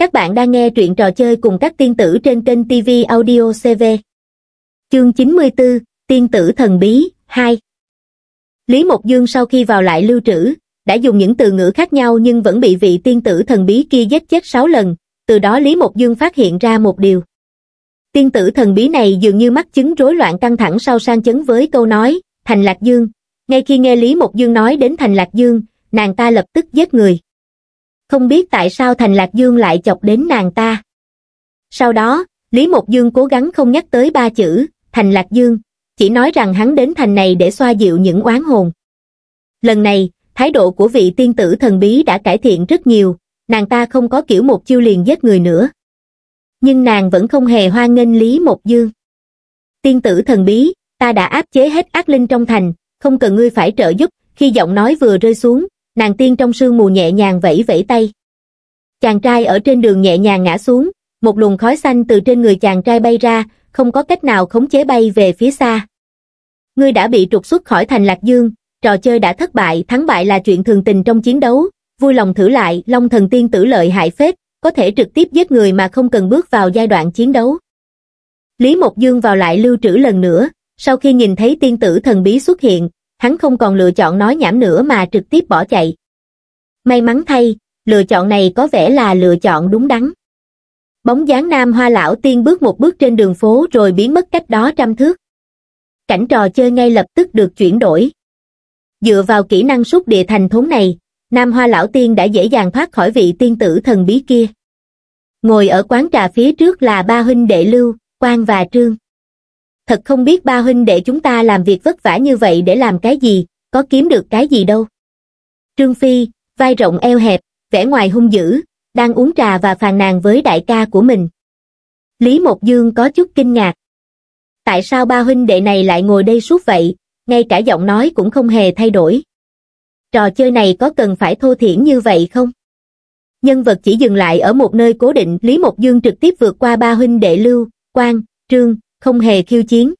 Các bạn đang nghe truyện trò chơi cùng các tiên tử trên kênh TV Audio CV. Chương 94, Tiên tử thần bí, 2 Lý Mộc Dương sau khi vào lại lưu trữ, đã dùng những từ ngữ khác nhau nhưng vẫn bị vị tiên tử thần bí kia giết chết 6 lần, từ đó Lý Mộc Dương phát hiện ra một điều. Tiên tử thần bí này dường như mắc chứng rối loạn căng thẳng sau sang chấn với câu nói, Thành Lạc Dương. Ngay khi nghe Lý Mộc Dương nói đến Thành Lạc Dương, nàng ta lập tức giết người không biết tại sao Thành Lạc Dương lại chọc đến nàng ta. Sau đó, Lý Mộc Dương cố gắng không nhắc tới ba chữ, Thành Lạc Dương, chỉ nói rằng hắn đến thành này để xoa dịu những oán hồn. Lần này, thái độ của vị tiên tử thần bí đã cải thiện rất nhiều, nàng ta không có kiểu một chiêu liền giết người nữa. Nhưng nàng vẫn không hề hoan nghênh Lý Mộc Dương. Tiên tử thần bí, ta đã áp chế hết ác linh trong thành, không cần ngươi phải trợ giúp, khi giọng nói vừa rơi xuống, nàng tiên trong sương mù nhẹ nhàng vẫy vẫy tay. Chàng trai ở trên đường nhẹ nhàng ngã xuống, một luồng khói xanh từ trên người chàng trai bay ra, không có cách nào khống chế bay về phía xa. Ngươi đã bị trục xuất khỏi thành Lạc Dương, trò chơi đã thất bại, thắng bại là chuyện thường tình trong chiến đấu, vui lòng thử lại, Long thần tiên tử lợi hại phết, có thể trực tiếp giết người mà không cần bước vào giai đoạn chiến đấu. Lý Mộc Dương vào lại lưu trữ lần nữa, sau khi nhìn thấy tiên tử thần bí xuất hiện, hắn không còn lựa chọn nói nhảm nữa mà trực tiếp bỏ chạy. May mắn thay, lựa chọn này có vẻ là lựa chọn đúng đắn. Bóng dáng nam hoa lão tiên bước một bước trên đường phố rồi biến mất cách đó trăm thước. Cảnh trò chơi ngay lập tức được chuyển đổi. Dựa vào kỹ năng xúc địa thành thốn này, nam hoa lão tiên đã dễ dàng thoát khỏi vị tiên tử thần bí kia. Ngồi ở quán trà phía trước là ba huynh đệ Lưu, quan và Trương thật không biết ba huynh đệ chúng ta làm việc vất vả như vậy để làm cái gì, có kiếm được cái gì đâu. Trương Phi, vai rộng eo hẹp, vẻ ngoài hung dữ, đang uống trà và phàn nàn với đại ca của mình. Lý Mộc Dương có chút kinh ngạc. Tại sao ba huynh đệ này lại ngồi đây suốt vậy, ngay cả giọng nói cũng không hề thay đổi. Trò chơi này có cần phải thô thiển như vậy không? Nhân vật chỉ dừng lại ở một nơi cố định, Lý Mộc Dương trực tiếp vượt qua ba huynh đệ Lưu, Quang, Trương, không hề khiêu chiến.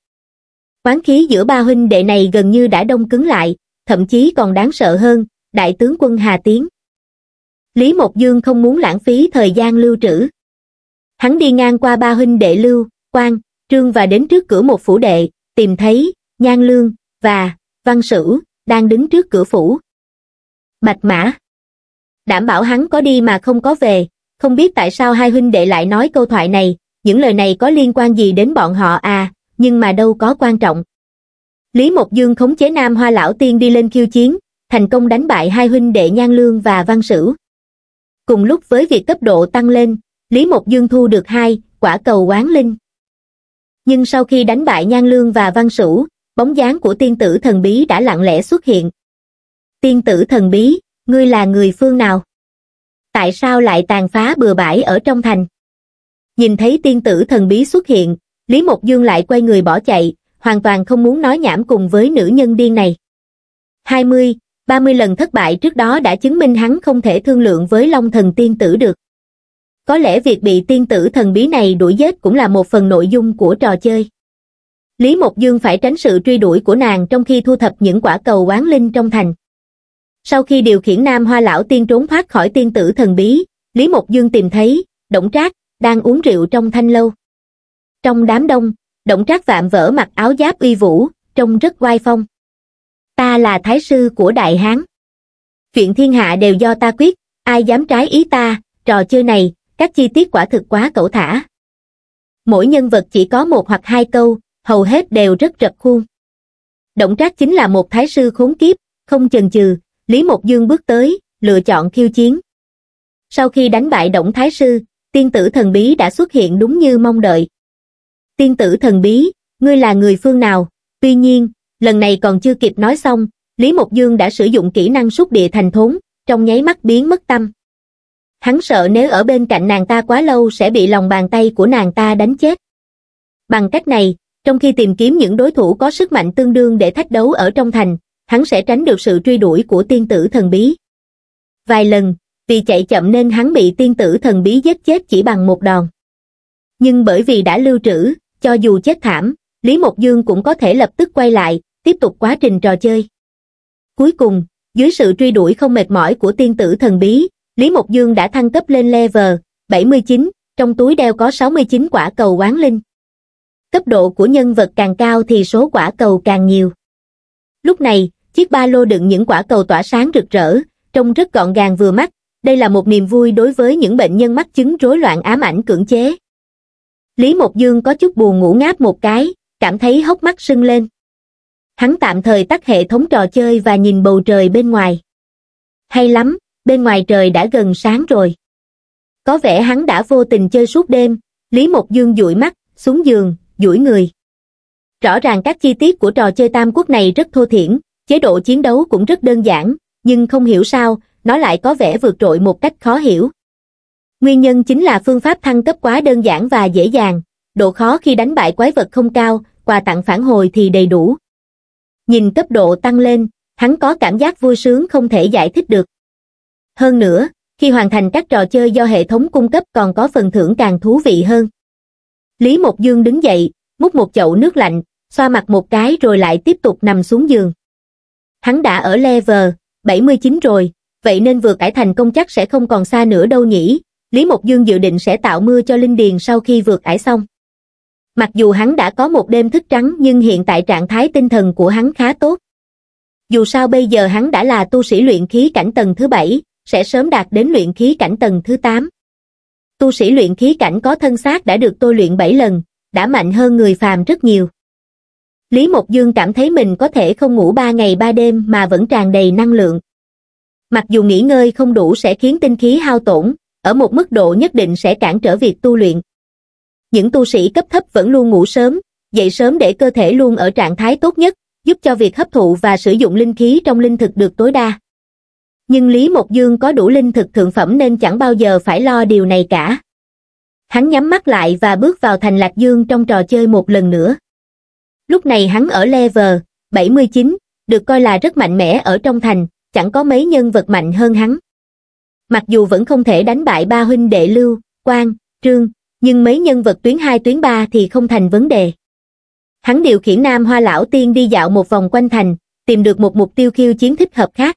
Quán khí giữa ba huynh đệ này gần như đã đông cứng lại, thậm chí còn đáng sợ hơn, đại tướng quân Hà Tiến. Lý Mộc Dương không muốn lãng phí thời gian lưu trữ. Hắn đi ngang qua ba huynh đệ Lưu, Quang, Trương và đến trước cửa một phủ đệ, tìm thấy, Nhan Lương, và, Văn Sử, đang đứng trước cửa phủ. Bạch Mã Đảm bảo hắn có đi mà không có về, không biết tại sao hai huynh đệ lại nói câu thoại này, những lời này có liên quan gì đến bọn họ à, nhưng mà đâu có quan trọng. Lý Mộc Dương khống chế Nam Hoa Lão Tiên đi lên khiêu chiến, thành công đánh bại hai huynh đệ Nhan Lương và Văn Sử. Cùng lúc với việc cấp độ tăng lên, Lý Mộc Dương thu được hai quả cầu quán linh. Nhưng sau khi đánh bại Nhan Lương và Văn Sử, bóng dáng của tiên tử thần bí đã lặng lẽ xuất hiện. Tiên tử thần bí, ngươi là người phương nào? Tại sao lại tàn phá bừa bãi ở trong thành? nhìn thấy tiên tử thần bí xuất hiện, Lý Mộc Dương lại quay người bỏ chạy, hoàn toàn không muốn nói nhảm cùng với nữ nhân điên này. 20, 30 lần thất bại trước đó đã chứng minh hắn không thể thương lượng với Long thần tiên tử được. Có lẽ việc bị tiên tử thần bí này đuổi giết cũng là một phần nội dung của trò chơi. Lý Mộc Dương phải tránh sự truy đuổi của nàng trong khi thu thập những quả cầu quán linh trong thành. Sau khi điều khiển nam hoa lão tiên trốn thoát khỏi tiên tử thần bí, Lý Mộc Dương tìm thấy, động trác, đang uống rượu trong thanh lâu trong đám đông động trác vạm vỡ mặc áo giáp uy vũ trông rất oai phong ta là thái sư của đại hán chuyện thiên hạ đều do ta quyết ai dám trái ý ta trò chơi này các chi tiết quả thực quá cẩu thả mỗi nhân vật chỉ có một hoặc hai câu hầu hết đều rất rập khuôn động trác chính là một thái sư khốn kiếp không chần chừ lý mộc dương bước tới lựa chọn khiêu chiến sau khi đánh bại động thái sư tiên tử thần bí đã xuất hiện đúng như mong đợi. Tiên tử thần bí, ngươi là người phương nào? Tuy nhiên, lần này còn chưa kịp nói xong, Lý Mộc Dương đã sử dụng kỹ năng xúc địa thành thốn, trong nháy mắt biến mất tâm. Hắn sợ nếu ở bên cạnh nàng ta quá lâu sẽ bị lòng bàn tay của nàng ta đánh chết. Bằng cách này, trong khi tìm kiếm những đối thủ có sức mạnh tương đương để thách đấu ở trong thành, hắn sẽ tránh được sự truy đuổi của tiên tử thần bí. Vài lần, vì chạy chậm nên hắn bị tiên tử thần bí giết chết chỉ bằng một đòn. Nhưng bởi vì đã lưu trữ, cho dù chết thảm, Lý Mộc Dương cũng có thể lập tức quay lại, tiếp tục quá trình trò chơi. Cuối cùng, dưới sự truy đuổi không mệt mỏi của tiên tử thần bí, Lý Mộc Dương đã thăng cấp lên level 79, trong túi đeo có 69 quả cầu quán linh. Cấp độ của nhân vật càng cao thì số quả cầu càng nhiều. Lúc này, chiếc ba lô đựng những quả cầu tỏa sáng rực rỡ, trông rất gọn gàng vừa mắt, đây là một niềm vui đối với những bệnh nhân mắc chứng rối loạn ám ảnh cưỡng chế lý mộc dương có chút buồn ngủ ngáp một cái cảm thấy hốc mắt sưng lên hắn tạm thời tắt hệ thống trò chơi và nhìn bầu trời bên ngoài hay lắm bên ngoài trời đã gần sáng rồi có vẻ hắn đã vô tình chơi suốt đêm lý mộc dương dụi mắt xuống giường dụi người rõ ràng các chi tiết của trò chơi tam quốc này rất thô thiển chế độ chiến đấu cũng rất đơn giản nhưng không hiểu sao nó lại có vẻ vượt trội một cách khó hiểu. Nguyên nhân chính là phương pháp thăng cấp quá đơn giản và dễ dàng, độ khó khi đánh bại quái vật không cao, quà tặng phản hồi thì đầy đủ. Nhìn cấp độ tăng lên, hắn có cảm giác vui sướng không thể giải thích được. Hơn nữa, khi hoàn thành các trò chơi do hệ thống cung cấp còn có phần thưởng càng thú vị hơn. Lý Mộc Dương đứng dậy, múc một chậu nước lạnh, xoa mặt một cái rồi lại tiếp tục nằm xuống giường. Hắn đã ở level 79 rồi, vậy nên vừa cải thành công chắc sẽ không còn xa nữa đâu nhỉ. Lý Mộc Dương dự định sẽ tạo mưa cho Linh Điền sau khi vượt ải xong. Mặc dù hắn đã có một đêm thức trắng nhưng hiện tại trạng thái tinh thần của hắn khá tốt. Dù sao bây giờ hắn đã là tu sĩ luyện khí cảnh tầng thứ bảy, sẽ sớm đạt đến luyện khí cảnh tầng thứ tám. Tu sĩ luyện khí cảnh có thân xác đã được tôi luyện bảy lần, đã mạnh hơn người phàm rất nhiều. Lý Mộc Dương cảm thấy mình có thể không ngủ ba ngày ba đêm mà vẫn tràn đầy năng lượng mặc dù nghỉ ngơi không đủ sẽ khiến tinh khí hao tổn ở một mức độ nhất định sẽ cản trở việc tu luyện những tu sĩ cấp thấp vẫn luôn ngủ sớm dậy sớm để cơ thể luôn ở trạng thái tốt nhất giúp cho việc hấp thụ và sử dụng linh khí trong linh thực được tối đa nhưng lý mộc dương có đủ linh thực thượng phẩm nên chẳng bao giờ phải lo điều này cả hắn nhắm mắt lại và bước vào thành lạc dương trong trò chơi một lần nữa lúc này hắn ở level 79, được coi là rất mạnh mẽ ở trong thành chẳng có mấy nhân vật mạnh hơn hắn. Mặc dù vẫn không thể đánh bại ba huynh đệ Lưu, Quang, Trương, nhưng mấy nhân vật tuyến hai tuyến ba thì không thành vấn đề. Hắn điều khiển Nam Hoa Lão Tiên đi dạo một vòng quanh thành, tìm được một mục tiêu khiêu chiến thích hợp khác.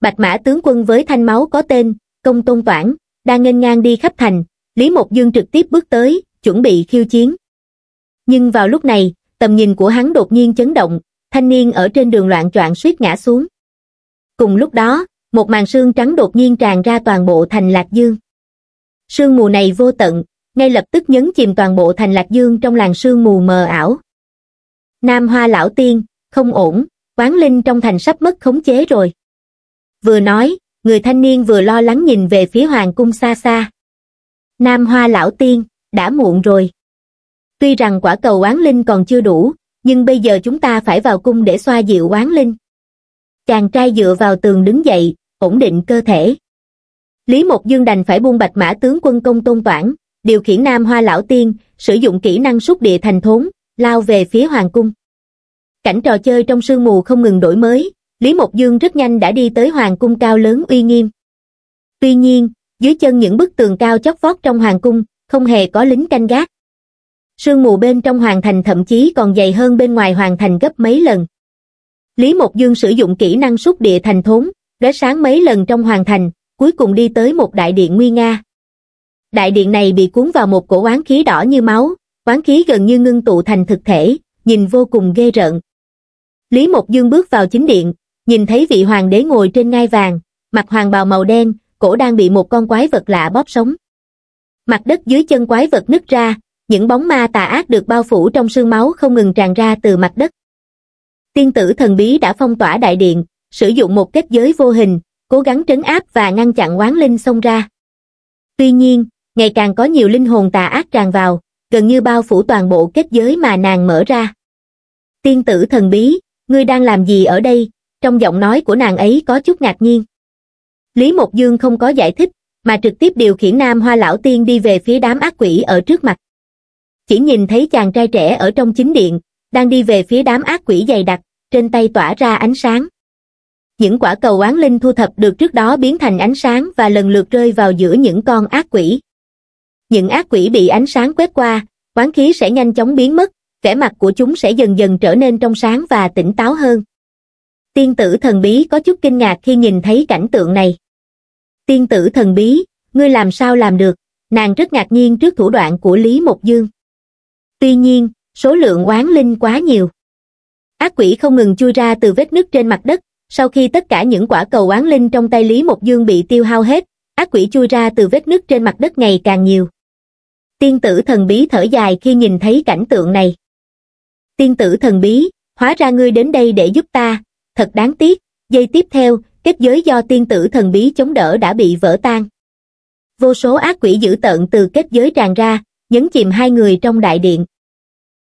Bạch Mã tướng quân với thanh máu có tên, công tôn toản, đang nghênh ngang đi khắp thành, Lý Mộc Dương trực tiếp bước tới, chuẩn bị khiêu chiến. Nhưng vào lúc này, tầm nhìn của hắn đột nhiên chấn động, thanh niên ở trên đường loạn choạng suýt ngã xuống. Cùng lúc đó, một màn sương trắng đột nhiên tràn ra toàn bộ thành Lạc Dương. Sương mù này vô tận, ngay lập tức nhấn chìm toàn bộ thành Lạc Dương trong làn sương mù mờ ảo. Nam Hoa Lão Tiên, không ổn, quán linh trong thành sắp mất khống chế rồi. Vừa nói, người thanh niên vừa lo lắng nhìn về phía hoàng cung xa xa. Nam Hoa Lão Tiên, đã muộn rồi. Tuy rằng quả cầu quán linh còn chưa đủ, nhưng bây giờ chúng ta phải vào cung để xoa dịu quán linh. Chàng trai dựa vào tường đứng dậy, ổn định cơ thể. Lý Mộc Dương đành phải buông bạch mã tướng quân công tôn toản, điều khiển nam hoa lão tiên, sử dụng kỹ năng xúc địa thành thốn, lao về phía hoàng cung. Cảnh trò chơi trong sương mù không ngừng đổi mới, Lý Mộc Dương rất nhanh đã đi tới hoàng cung cao lớn uy nghiêm. Tuy nhiên, dưới chân những bức tường cao chót vót trong hoàng cung, không hề có lính canh gác. Sương mù bên trong hoàng thành thậm chí còn dày hơn bên ngoài hoàng thành gấp mấy lần. Lý Mộc Dương sử dụng kỹ năng xúc địa thành thốn, đã sáng mấy lần trong hoàng thành, cuối cùng đi tới một đại điện nguy nga. Đại điện này bị cuốn vào một cổ oán khí đỏ như máu, oán khí gần như ngưng tụ thành thực thể, nhìn vô cùng ghê rợn. Lý Mộc Dương bước vào chính điện, nhìn thấy vị hoàng đế ngồi trên ngai vàng, mặt hoàng bào màu đen, cổ đang bị một con quái vật lạ bóp sống. Mặt đất dưới chân quái vật nứt ra, những bóng ma tà ác được bao phủ trong sương máu không ngừng tràn ra từ mặt đất tiên tử thần bí đã phong tỏa đại điện, sử dụng một kết giới vô hình, cố gắng trấn áp và ngăn chặn oán linh xông ra. Tuy nhiên, ngày càng có nhiều linh hồn tà ác tràn vào, gần như bao phủ toàn bộ kết giới mà nàng mở ra. Tiên tử thần bí, ngươi đang làm gì ở đây? Trong giọng nói của nàng ấy có chút ngạc nhiên. Lý Mộc Dương không có giải thích, mà trực tiếp điều khiển nam hoa lão tiên đi về phía đám ác quỷ ở trước mặt. Chỉ nhìn thấy chàng trai trẻ ở trong chính điện, đang đi về phía đám ác quỷ dày đặc trên tay tỏa ra ánh sáng những quả cầu oán linh thu thập được trước đó biến thành ánh sáng và lần lượt rơi vào giữa những con ác quỷ những ác quỷ bị ánh sáng quét qua quán khí sẽ nhanh chóng biến mất vẻ mặt của chúng sẽ dần dần trở nên trong sáng và tỉnh táo hơn tiên tử thần bí có chút kinh ngạc khi nhìn thấy cảnh tượng này tiên tử thần bí ngươi làm sao làm được nàng rất ngạc nhiên trước thủ đoạn của lý mộc dương tuy nhiên số lượng quán linh quá nhiều ác quỷ không ngừng chui ra từ vết nứt trên mặt đất sau khi tất cả những quả cầu oán linh trong tay lý mộc dương bị tiêu hao hết ác quỷ chui ra từ vết nứt trên mặt đất ngày càng nhiều tiên tử thần bí thở dài khi nhìn thấy cảnh tượng này tiên tử thần bí hóa ra ngươi đến đây để giúp ta thật đáng tiếc giây tiếp theo kết giới do tiên tử thần bí chống đỡ đã bị vỡ tan vô số ác quỷ dữ tợn từ kết giới tràn ra nhấn chìm hai người trong đại điện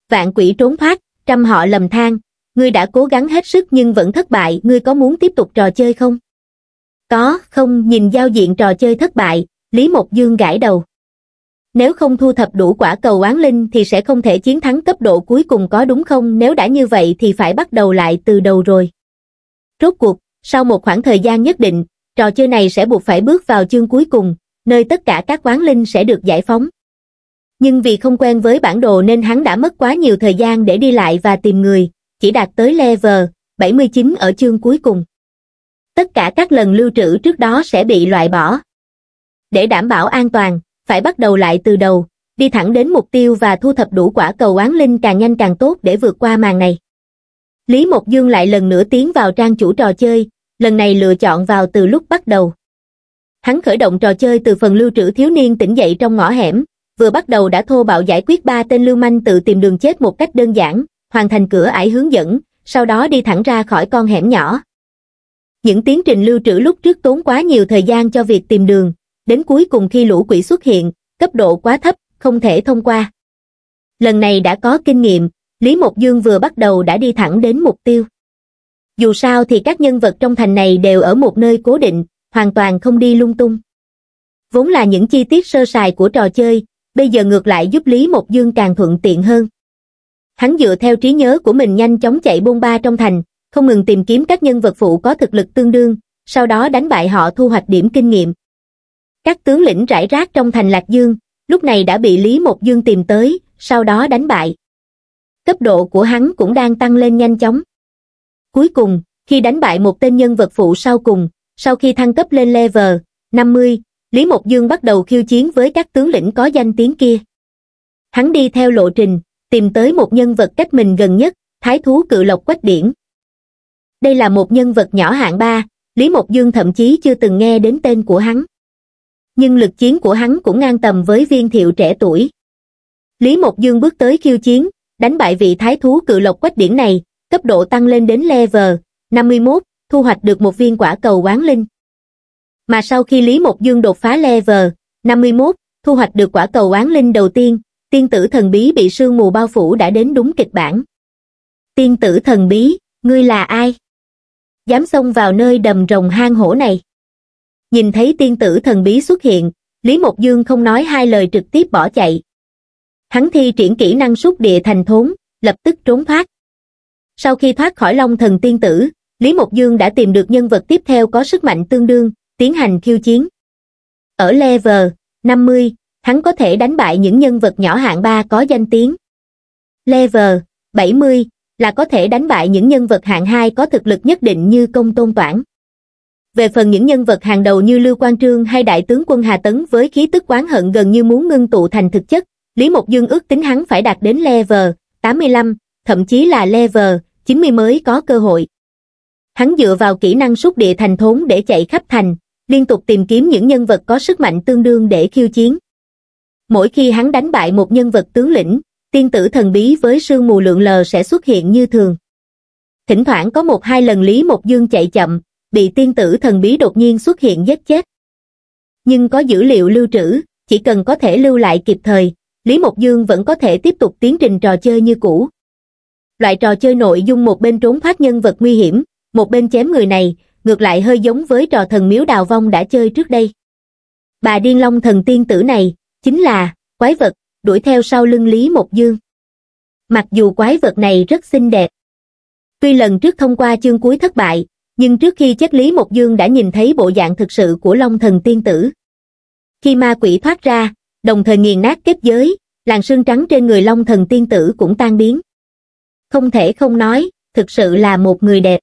vạn quỷ trốn thoát, trăm họ lầm than, ngươi đã cố gắng hết sức nhưng vẫn thất bại, ngươi có muốn tiếp tục trò chơi không? Có, không, nhìn giao diện trò chơi thất bại, Lý Mộc Dương gãi đầu. Nếu không thu thập đủ quả cầu oán linh thì sẽ không thể chiến thắng cấp độ cuối cùng có đúng không? Nếu đã như vậy thì phải bắt đầu lại từ đầu rồi. Rốt cuộc, sau một khoảng thời gian nhất định, trò chơi này sẽ buộc phải bước vào chương cuối cùng, nơi tất cả các oán linh sẽ được giải phóng nhưng vì không quen với bản đồ nên hắn đã mất quá nhiều thời gian để đi lại và tìm người, chỉ đạt tới level 79 ở chương cuối cùng. Tất cả các lần lưu trữ trước đó sẽ bị loại bỏ. Để đảm bảo an toàn, phải bắt đầu lại từ đầu, đi thẳng đến mục tiêu và thu thập đủ quả cầu oán linh càng nhanh càng tốt để vượt qua màn này. Lý Mộc Dương lại lần nữa tiến vào trang chủ trò chơi, lần này lựa chọn vào từ lúc bắt đầu. Hắn khởi động trò chơi từ phần lưu trữ thiếu niên tỉnh dậy trong ngõ hẻm, vừa bắt đầu đã thô bạo giải quyết ba tên lưu manh tự tìm đường chết một cách đơn giản, hoàn thành cửa ải hướng dẫn, sau đó đi thẳng ra khỏi con hẻm nhỏ. Những tiến trình lưu trữ lúc trước tốn quá nhiều thời gian cho việc tìm đường, đến cuối cùng khi lũ quỷ xuất hiện, cấp độ quá thấp, không thể thông qua. Lần này đã có kinh nghiệm, Lý Mộc Dương vừa bắt đầu đã đi thẳng đến mục tiêu. Dù sao thì các nhân vật trong thành này đều ở một nơi cố định, hoàn toàn không đi lung tung. Vốn là những chi tiết sơ sài của trò chơi, bây giờ ngược lại giúp Lý Mộc Dương càng thuận tiện hơn. Hắn dựa theo trí nhớ của mình nhanh chóng chạy bôn ba trong thành, không ngừng tìm kiếm các nhân vật phụ có thực lực tương đương, sau đó đánh bại họ thu hoạch điểm kinh nghiệm. Các tướng lĩnh rải rác trong thành Lạc Dương, lúc này đã bị Lý Mộc Dương tìm tới, sau đó đánh bại. Cấp độ của hắn cũng đang tăng lên nhanh chóng. Cuối cùng, khi đánh bại một tên nhân vật phụ sau cùng, sau khi thăng cấp lên level 50, Lý Mộc Dương bắt đầu khiêu chiến với các tướng lĩnh có danh tiếng kia. Hắn đi theo lộ trình, tìm tới một nhân vật cách mình gần nhất, thái thú cự lộc quách điển. Đây là một nhân vật nhỏ hạng ba, Lý Mộc Dương thậm chí chưa từng nghe đến tên của hắn. Nhưng lực chiến của hắn cũng ngang tầm với viên thiệu trẻ tuổi. Lý Mộc Dương bước tới khiêu chiến, đánh bại vị thái thú cự lộc quách điển này, cấp độ tăng lên đến level 51, thu hoạch được một viên quả cầu quán linh. Mà sau khi Lý Mộc Dương đột phá level 51, thu hoạch được quả cầu oán linh đầu tiên, tiên tử thần bí bị sương mù bao phủ đã đến đúng kịch bản. Tiên tử thần bí, ngươi là ai? Dám xông vào nơi đầm rồng hang hổ này. Nhìn thấy tiên tử thần bí xuất hiện, Lý Mộc Dương không nói hai lời trực tiếp bỏ chạy. Hắn thi triển kỹ năng xúc địa thành thốn, lập tức trốn thoát. Sau khi thoát khỏi long thần tiên tử, Lý Mộc Dương đã tìm được nhân vật tiếp theo có sức mạnh tương đương, tiến hành khiêu chiến. Ở level 50, hắn có thể đánh bại những nhân vật nhỏ hạng 3 có danh tiếng. Level 70 là có thể đánh bại những nhân vật hạng 2 có thực lực nhất định như công tôn toản. Về phần những nhân vật hàng đầu như Lưu Quang Trương hay Đại tướng quân Hà Tấn với khí tức quán hận gần như muốn ngưng tụ thành thực chất, Lý Mộc Dương ước tính hắn phải đạt đến level 85, thậm chí là level 90 mới có cơ hội. Hắn dựa vào kỹ năng xúc địa thành thốn để chạy khắp thành, liên tục tìm kiếm những nhân vật có sức mạnh tương đương để khiêu chiến. Mỗi khi hắn đánh bại một nhân vật tướng lĩnh, tiên tử thần bí với sương mù lượng lờ sẽ xuất hiện như thường. Thỉnh thoảng có một hai lần Lý Mộc Dương chạy chậm, bị tiên tử thần bí đột nhiên xuất hiện giết chết. Nhưng có dữ liệu lưu trữ, chỉ cần có thể lưu lại kịp thời, Lý Mộc Dương vẫn có thể tiếp tục tiến trình trò chơi như cũ. Loại trò chơi nội dung một bên trốn thoát nhân vật nguy hiểm, một bên chém người này, ngược lại hơi giống với trò thần miếu đào vong đã chơi trước đây. Bà điên long thần tiên tử này, chính là, quái vật, đuổi theo sau lưng Lý Mộc Dương. Mặc dù quái vật này rất xinh đẹp. Tuy lần trước thông qua chương cuối thất bại, nhưng trước khi chết Lý Mộc Dương đã nhìn thấy bộ dạng thực sự của long thần tiên tử. Khi ma quỷ thoát ra, đồng thời nghiền nát kết giới, làn sương trắng trên người long thần tiên tử cũng tan biến. Không thể không nói, thực sự là một người đẹp.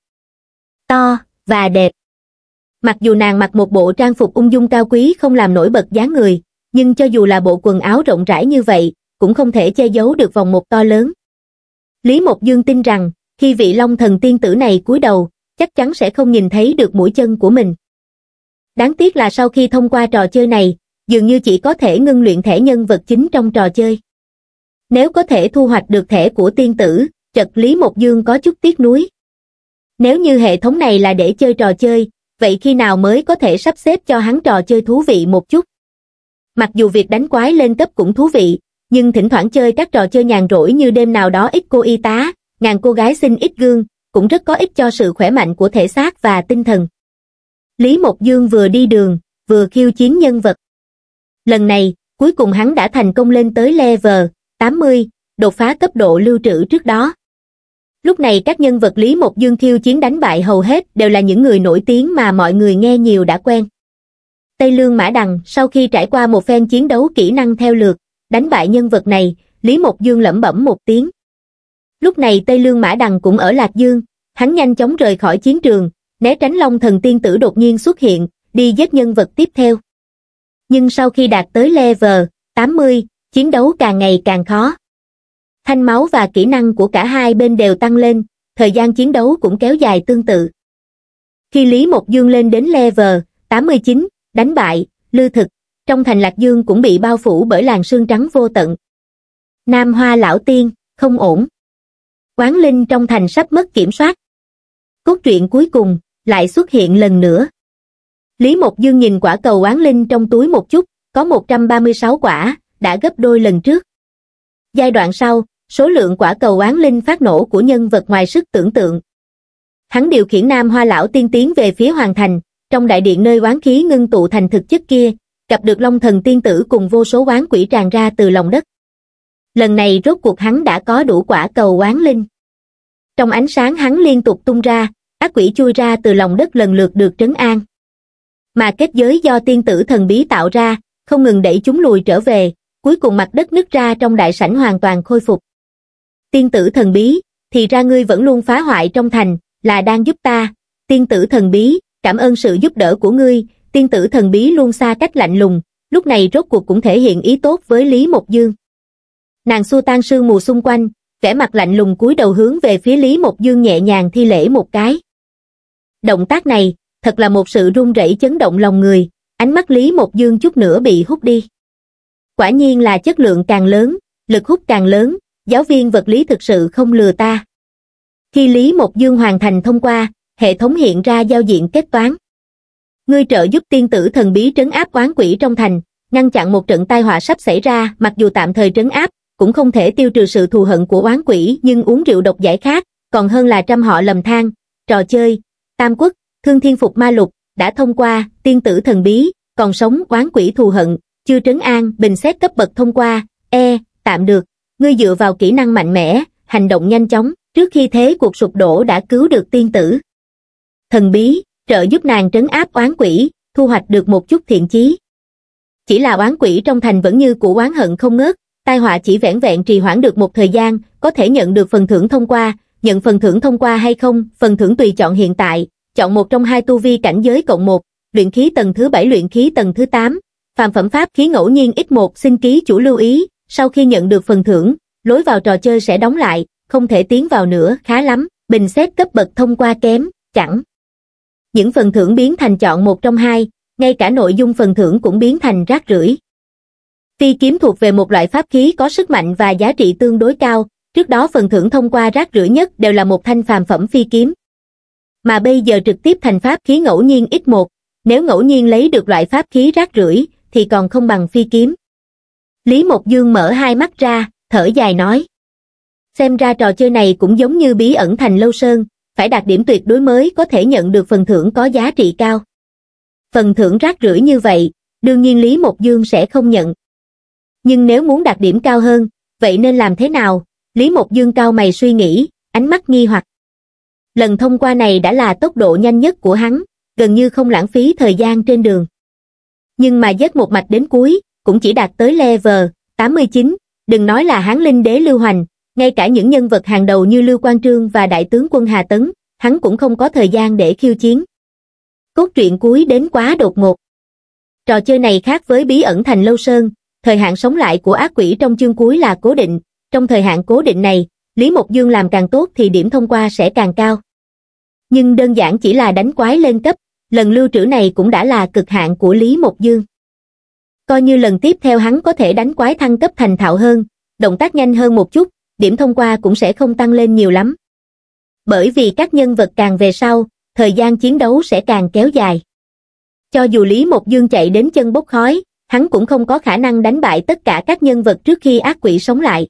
To, và đẹp. Mặc dù nàng mặc một bộ trang phục ung dung cao quý không làm nổi bật dáng người, nhưng cho dù là bộ quần áo rộng rãi như vậy, cũng không thể che giấu được vòng một to lớn. Lý Mộc Dương tin rằng, khi vị long thần tiên tử này cúi đầu, chắc chắn sẽ không nhìn thấy được mũi chân của mình. Đáng tiếc là sau khi thông qua trò chơi này, dường như chỉ có thể ngưng luyện thẻ nhân vật chính trong trò chơi. Nếu có thể thu hoạch được thẻ của tiên tử, chật Lý Mộc Dương có chút tiếc nuối nếu như hệ thống này là để chơi trò chơi vậy khi nào mới có thể sắp xếp cho hắn trò chơi thú vị một chút mặc dù việc đánh quái lên cấp cũng thú vị nhưng thỉnh thoảng chơi các trò chơi nhàn rỗi như đêm nào đó ít cô y tá ngàn cô gái xinh ít gương cũng rất có ích cho sự khỏe mạnh của thể xác và tinh thần lý mộc dương vừa đi đường vừa khiêu chiến nhân vật lần này cuối cùng hắn đã thành công lên tới level 80, đột phá cấp độ lưu trữ trước đó lúc này các nhân vật lý một dương thiêu chiến đánh bại hầu hết đều là những người nổi tiếng mà mọi người nghe nhiều đã quen tây lương mã đằng sau khi trải qua một phen chiến đấu kỹ năng theo lượt đánh bại nhân vật này lý một dương lẩm bẩm một tiếng lúc này tây lương mã đằng cũng ở lạc dương hắn nhanh chóng rời khỏi chiến trường né tránh long thần tiên tử đột nhiên xuất hiện đi giết nhân vật tiếp theo nhưng sau khi đạt tới level 80, chiến đấu càng ngày càng khó thanh máu và kỹ năng của cả hai bên đều tăng lên thời gian chiến đấu cũng kéo dài tương tự khi lý mộc dương lên đến level 89, đánh bại Lưu thực trong thành lạc dương cũng bị bao phủ bởi làn sương trắng vô tận nam hoa lão tiên không ổn quán linh trong thành sắp mất kiểm soát cốt truyện cuối cùng lại xuất hiện lần nữa lý mộc dương nhìn quả cầu quán linh trong túi một chút có 136 quả đã gấp đôi lần trước giai đoạn sau số lượng quả cầu oán linh phát nổ của nhân vật ngoài sức tưởng tượng. Hắn điều khiển nam hoa lão tiên tiến về phía hoàng thành, trong đại điện nơi oán khí ngưng tụ thành thực chất kia, gặp được long thần tiên tử cùng vô số oán quỷ tràn ra từ lòng đất. Lần này rốt cuộc hắn đã có đủ quả cầu oán linh. Trong ánh sáng hắn liên tục tung ra, ác quỷ chui ra từ lòng đất lần lượt được trấn an. Mà kết giới do tiên tử thần bí tạo ra, không ngừng đẩy chúng lùi trở về, cuối cùng mặt đất nứt ra trong đại sảnh hoàn toàn khôi phục tiên tử thần bí, thì ra ngươi vẫn luôn phá hoại trong thành, là đang giúp ta. Tiên tử thần bí, cảm ơn sự giúp đỡ của ngươi, tiên tử thần bí luôn xa cách lạnh lùng, lúc này rốt cuộc cũng thể hiện ý tốt với Lý Mộc Dương. Nàng xua tan sương mù xung quanh, vẻ mặt lạnh lùng cúi đầu hướng về phía Lý Mộc Dương nhẹ nhàng thi lễ một cái. Động tác này, thật là một sự rung rẩy chấn động lòng người, ánh mắt Lý Mộc Dương chút nữa bị hút đi. Quả nhiên là chất lượng càng lớn, lực hút càng lớn, giáo viên vật lý thực sự không lừa ta. Khi Lý Mộc Dương hoàn thành thông qua, hệ thống hiện ra giao diện kết toán. Ngươi trợ giúp tiên tử thần bí trấn áp oán quỷ trong thành, ngăn chặn một trận tai họa sắp xảy ra mặc dù tạm thời trấn áp, cũng không thể tiêu trừ sự thù hận của oán quỷ nhưng uống rượu độc giải khát, còn hơn là trăm họ lầm than. Trò chơi, Tam Quốc, Thương Thiên Phục Ma Lục, đã thông qua, tiên tử thần bí, còn sống oán quỷ thù hận, chưa trấn an, bình xét cấp bậc thông qua, e, tạm được ngươi dựa vào kỹ năng mạnh mẽ hành động nhanh chóng trước khi thế cuộc sụp đổ đã cứu được tiên tử thần bí trợ giúp nàng trấn áp oán quỷ thu hoạch được một chút thiện chí chỉ là oán quỷ trong thành vẫn như của oán hận không ngớt tai họa chỉ vẻn vẹn trì hoãn được một thời gian có thể nhận được phần thưởng thông qua nhận phần thưởng thông qua hay không phần thưởng tùy chọn hiện tại chọn một trong hai tu vi cảnh giới cộng một luyện khí tầng thứ bảy luyện khí tầng thứ tám phàm phẩm pháp khí ngẫu nhiên ít một xin ký chủ lưu ý sau khi nhận được phần thưởng, lối vào trò chơi sẽ đóng lại, không thể tiến vào nữa, khá lắm, bình xét cấp bậc thông qua kém, chẳng. Những phần thưởng biến thành chọn một trong hai, ngay cả nội dung phần thưởng cũng biến thành rác rưởi. Phi kiếm thuộc về một loại pháp khí có sức mạnh và giá trị tương đối cao, trước đó phần thưởng thông qua rác rưởi nhất đều là một thanh phàm phẩm phi kiếm. Mà bây giờ trực tiếp thành pháp khí ngẫu nhiên ít một, nếu ngẫu nhiên lấy được loại pháp khí rác rưởi thì còn không bằng phi kiếm. Lý Mộc Dương mở hai mắt ra, thở dài nói. Xem ra trò chơi này cũng giống như bí ẩn thành lâu sơn, phải đạt điểm tuyệt đối mới có thể nhận được phần thưởng có giá trị cao. Phần thưởng rác rưởi như vậy, đương nhiên Lý Mộc Dương sẽ không nhận. Nhưng nếu muốn đạt điểm cao hơn, vậy nên làm thế nào? Lý Mộc Dương cao mày suy nghĩ, ánh mắt nghi hoặc. Lần thông qua này đã là tốc độ nhanh nhất của hắn, gần như không lãng phí thời gian trên đường. Nhưng mà dứt một mạch đến cuối, cũng chỉ đạt tới level 89, đừng nói là hán linh đế Lưu Hoành, ngay cả những nhân vật hàng đầu như Lưu Quang Trương và Đại tướng quân Hà Tấn, hắn cũng không có thời gian để khiêu chiến. Cốt truyện cuối đến quá đột ngột. Trò chơi này khác với bí ẩn thành Lâu Sơn, thời hạn sống lại của ác quỷ trong chương cuối là cố định, trong thời hạn cố định này, Lý Mộc Dương làm càng tốt thì điểm thông qua sẽ càng cao. Nhưng đơn giản chỉ là đánh quái lên cấp, lần lưu trữ này cũng đã là cực hạn của Lý Mộc Dương coi như lần tiếp theo hắn có thể đánh quái thăng cấp thành thạo hơn, động tác nhanh hơn một chút, điểm thông qua cũng sẽ không tăng lên nhiều lắm. Bởi vì các nhân vật càng về sau, thời gian chiến đấu sẽ càng kéo dài. Cho dù Lý Mộc Dương chạy đến chân bốc khói, hắn cũng không có khả năng đánh bại tất cả các nhân vật trước khi ác quỷ sống lại.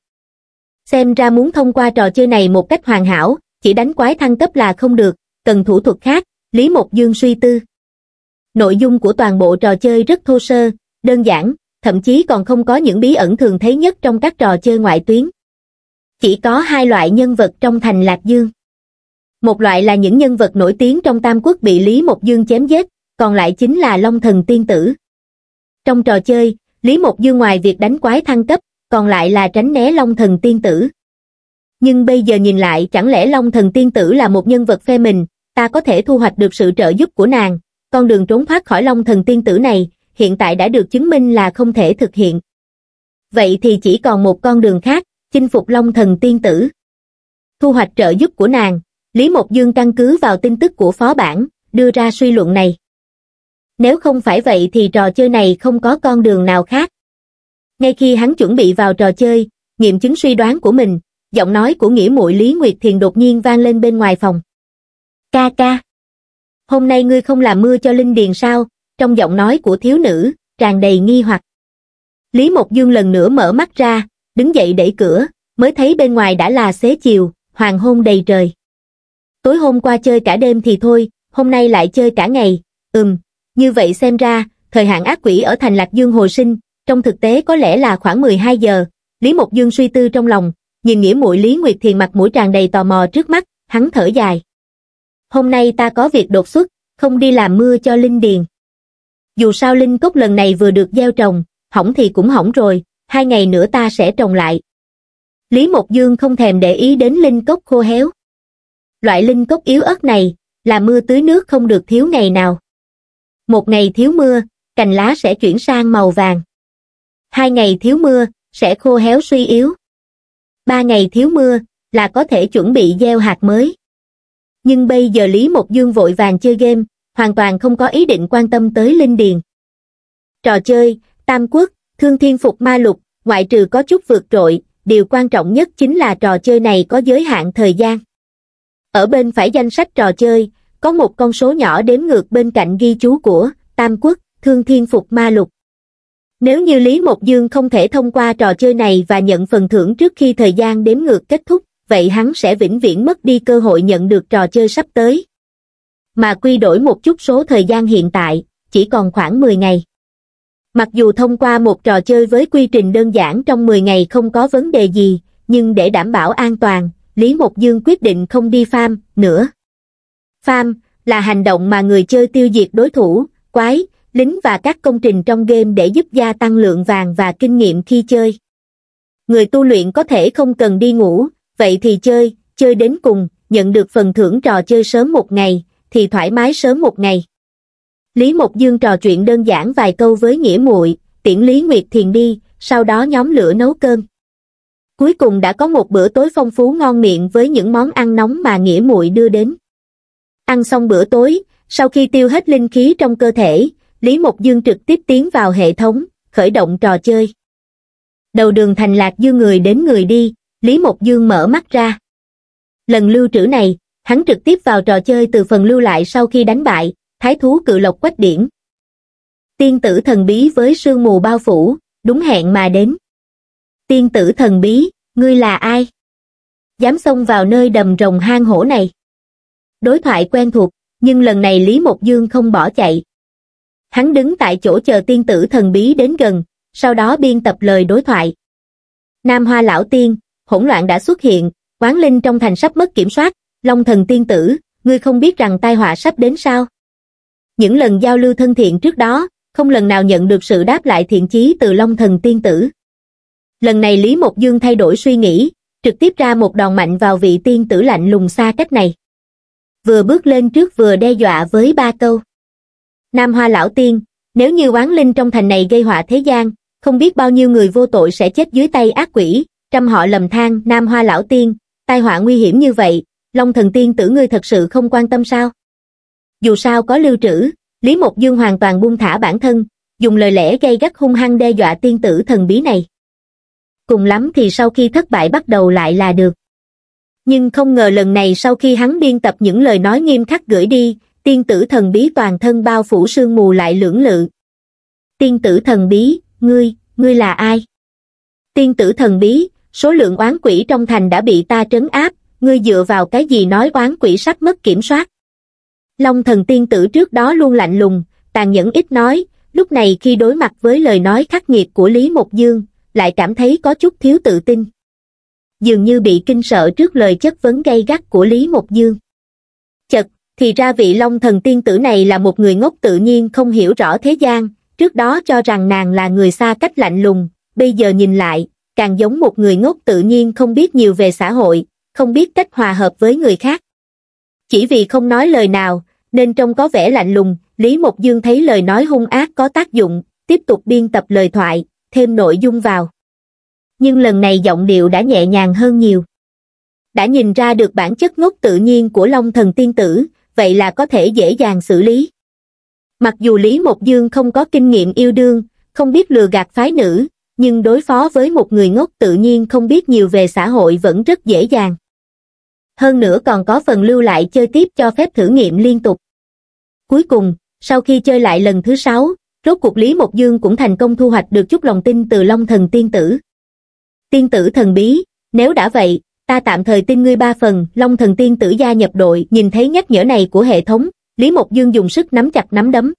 Xem ra muốn thông qua trò chơi này một cách hoàn hảo, chỉ đánh quái thăng cấp là không được, cần thủ thuật khác, Lý Mộc Dương suy tư. Nội dung của toàn bộ trò chơi rất thô sơ, đơn giản, thậm chí còn không có những bí ẩn thường thấy nhất trong các trò chơi ngoại tuyến. Chỉ có hai loại nhân vật trong thành Lạc Dương. Một loại là những nhân vật nổi tiếng trong Tam Quốc bị Lý Mộc Dương chém giết, còn lại chính là Long Thần Tiên Tử. Trong trò chơi, Lý Mộc Dương ngoài việc đánh quái thăng cấp, còn lại là tránh né Long Thần Tiên Tử. Nhưng bây giờ nhìn lại chẳng lẽ Long Thần Tiên Tử là một nhân vật phe mình, ta có thể thu hoạch được sự trợ giúp của nàng, con đường trốn thoát khỏi Long Thần Tiên Tử này, hiện tại đã được chứng minh là không thể thực hiện. Vậy thì chỉ còn một con đường khác, chinh phục Long Thần Tiên Tử. Thu hoạch trợ giúp của nàng, Lý Mộc Dương căn cứ vào tin tức của phó bản, đưa ra suy luận này. Nếu không phải vậy thì trò chơi này không có con đường nào khác. Ngay khi hắn chuẩn bị vào trò chơi, nghiệm chứng suy đoán của mình, giọng nói của nghĩa muội Lý Nguyệt Thiền đột nhiên vang lên bên ngoài phòng. Ca ca! Hôm nay ngươi không làm mưa cho Linh Điền sao, trong giọng nói của thiếu nữ, tràn đầy nghi hoặc. Lý Mộc Dương lần nữa mở mắt ra, đứng dậy đẩy cửa, mới thấy bên ngoài đã là xế chiều, hoàng hôn đầy trời. Tối hôm qua chơi cả đêm thì thôi, hôm nay lại chơi cả ngày, ừm, như vậy xem ra, thời hạn ác quỷ ở thành Lạc Dương hồi sinh, trong thực tế có lẽ là khoảng 12 giờ. Lý Mộc Dương suy tư trong lòng, nhìn nghĩa muội Lý Nguyệt Thiền mặt mũi tràn đầy tò mò trước mắt, hắn thở dài. Hôm nay ta có việc đột xuất, không đi làm mưa cho Linh Điền. Dù sao linh cốc lần này vừa được gieo trồng, hỏng thì cũng hỏng rồi, hai ngày nữa ta sẽ trồng lại. Lý Mộc Dương không thèm để ý đến linh cốc khô héo. Loại linh cốc yếu ớt này là mưa tưới nước không được thiếu ngày nào. Một ngày thiếu mưa, cành lá sẽ chuyển sang màu vàng. Hai ngày thiếu mưa, sẽ khô héo suy yếu. Ba ngày thiếu mưa, là có thể chuẩn bị gieo hạt mới. Nhưng bây giờ Lý Mộc Dương vội vàng chơi game, hoàn toàn không có ý định quan tâm tới linh điền. Trò chơi, Tam Quốc, Thương Thiên Phục Ma Lục, ngoại trừ có chút vượt trội, điều quan trọng nhất chính là trò chơi này có giới hạn thời gian. Ở bên phải danh sách trò chơi, có một con số nhỏ đếm ngược bên cạnh ghi chú của Tam Quốc, Thương Thiên Phục Ma Lục. Nếu như Lý Mộc Dương không thể thông qua trò chơi này và nhận phần thưởng trước khi thời gian đếm ngược kết thúc, vậy hắn sẽ vĩnh viễn mất đi cơ hội nhận được trò chơi sắp tới mà quy đổi một chút số thời gian hiện tại, chỉ còn khoảng 10 ngày. Mặc dù thông qua một trò chơi với quy trình đơn giản trong 10 ngày không có vấn đề gì, nhưng để đảm bảo an toàn, Lý Mộc Dương quyết định không đi farm nữa. Farm là hành động mà người chơi tiêu diệt đối thủ, quái, lính và các công trình trong game để giúp gia tăng lượng vàng và kinh nghiệm khi chơi. Người tu luyện có thể không cần đi ngủ, vậy thì chơi, chơi đến cùng, nhận được phần thưởng trò chơi sớm một ngày, thì thoải mái sớm một ngày. Lý Mộc Dương trò chuyện đơn giản vài câu với Nghĩa muội tiễn Lý Nguyệt Thiền đi, sau đó nhóm lửa nấu cơm. Cuối cùng đã có một bữa tối phong phú ngon miệng với những món ăn nóng mà Nghĩa muội đưa đến. Ăn xong bữa tối, sau khi tiêu hết linh khí trong cơ thể, Lý Mộc Dương trực tiếp tiến vào hệ thống, khởi động trò chơi. Đầu đường thành lạc dư người đến người đi, Lý Mộc Dương mở mắt ra. Lần lưu trữ này, hắn trực tiếp vào trò chơi từ phần lưu lại sau khi đánh bại, thái thú cự lộc quách điển. Tiên tử thần bí với sương mù bao phủ, đúng hẹn mà đến. Tiên tử thần bí, ngươi là ai? Dám xông vào nơi đầm rồng hang hổ này. Đối thoại quen thuộc, nhưng lần này Lý Mộc Dương không bỏ chạy. Hắn đứng tại chỗ chờ tiên tử thần bí đến gần, sau đó biên tập lời đối thoại. Nam Hoa Lão Tiên, hỗn loạn đã xuất hiện, quán linh trong thành sắp mất kiểm soát, Long thần tiên tử, ngươi không biết rằng tai họa sắp đến sao? Những lần giao lưu thân thiện trước đó, không lần nào nhận được sự đáp lại thiện chí từ Long thần tiên tử. Lần này Lý Mộc Dương thay đổi suy nghĩ, trực tiếp ra một đòn mạnh vào vị tiên tử lạnh lùng xa cách này. Vừa bước lên trước vừa đe dọa với ba câu. Nam Hoa Lão Tiên, nếu như oán linh trong thành này gây họa thế gian, không biết bao nhiêu người vô tội sẽ chết dưới tay ác quỷ, trăm họ lầm than Nam Hoa Lão Tiên, tai họa nguy hiểm như vậy, Long thần tiên tử ngươi thật sự không quan tâm sao? Dù sao có lưu trữ, Lý Mộc Dương hoàn toàn buông thả bản thân, dùng lời lẽ gây gắt hung hăng đe dọa tiên tử thần bí này. Cùng lắm thì sau khi thất bại bắt đầu lại là được. Nhưng không ngờ lần này sau khi hắn biên tập những lời nói nghiêm khắc gửi đi, tiên tử thần bí toàn thân bao phủ sương mù lại lưỡng lự. Tiên tử thần bí, ngươi, ngươi là ai? Tiên tử thần bí, số lượng oán quỷ trong thành đã bị ta trấn áp, ngươi dựa vào cái gì nói oán quỷ sắp mất kiểm soát. Long thần tiên tử trước đó luôn lạnh lùng, tàn nhẫn ít nói, lúc này khi đối mặt với lời nói khắc nghiệt của Lý Mộc Dương, lại cảm thấy có chút thiếu tự tin. Dường như bị kinh sợ trước lời chất vấn gay gắt của Lý Mộc Dương. Chật, thì ra vị Long thần tiên tử này là một người ngốc tự nhiên không hiểu rõ thế gian, trước đó cho rằng nàng là người xa cách lạnh lùng, bây giờ nhìn lại, càng giống một người ngốc tự nhiên không biết nhiều về xã hội, không biết cách hòa hợp với người khác. Chỉ vì không nói lời nào, nên trông có vẻ lạnh lùng, Lý Mộc Dương thấy lời nói hung ác có tác dụng, tiếp tục biên tập lời thoại, thêm nội dung vào. Nhưng lần này giọng điệu đã nhẹ nhàng hơn nhiều. Đã nhìn ra được bản chất ngốc tự nhiên của Long Thần Tiên Tử, vậy là có thể dễ dàng xử lý. Mặc dù Lý Mộc Dương không có kinh nghiệm yêu đương, không biết lừa gạt phái nữ, nhưng đối phó với một người ngốc tự nhiên không biết nhiều về xã hội vẫn rất dễ dàng hơn nữa còn có phần lưu lại chơi tiếp cho phép thử nghiệm liên tục cuối cùng sau khi chơi lại lần thứ sáu rốt cuộc lý một dương cũng thành công thu hoạch được chút lòng tin từ long thần tiên tử tiên tử thần bí nếu đã vậy ta tạm thời tin ngươi ba phần long thần tiên tử gia nhập đội nhìn thấy nhắc nhở này của hệ thống lý một dương dùng sức nắm chặt nắm đấm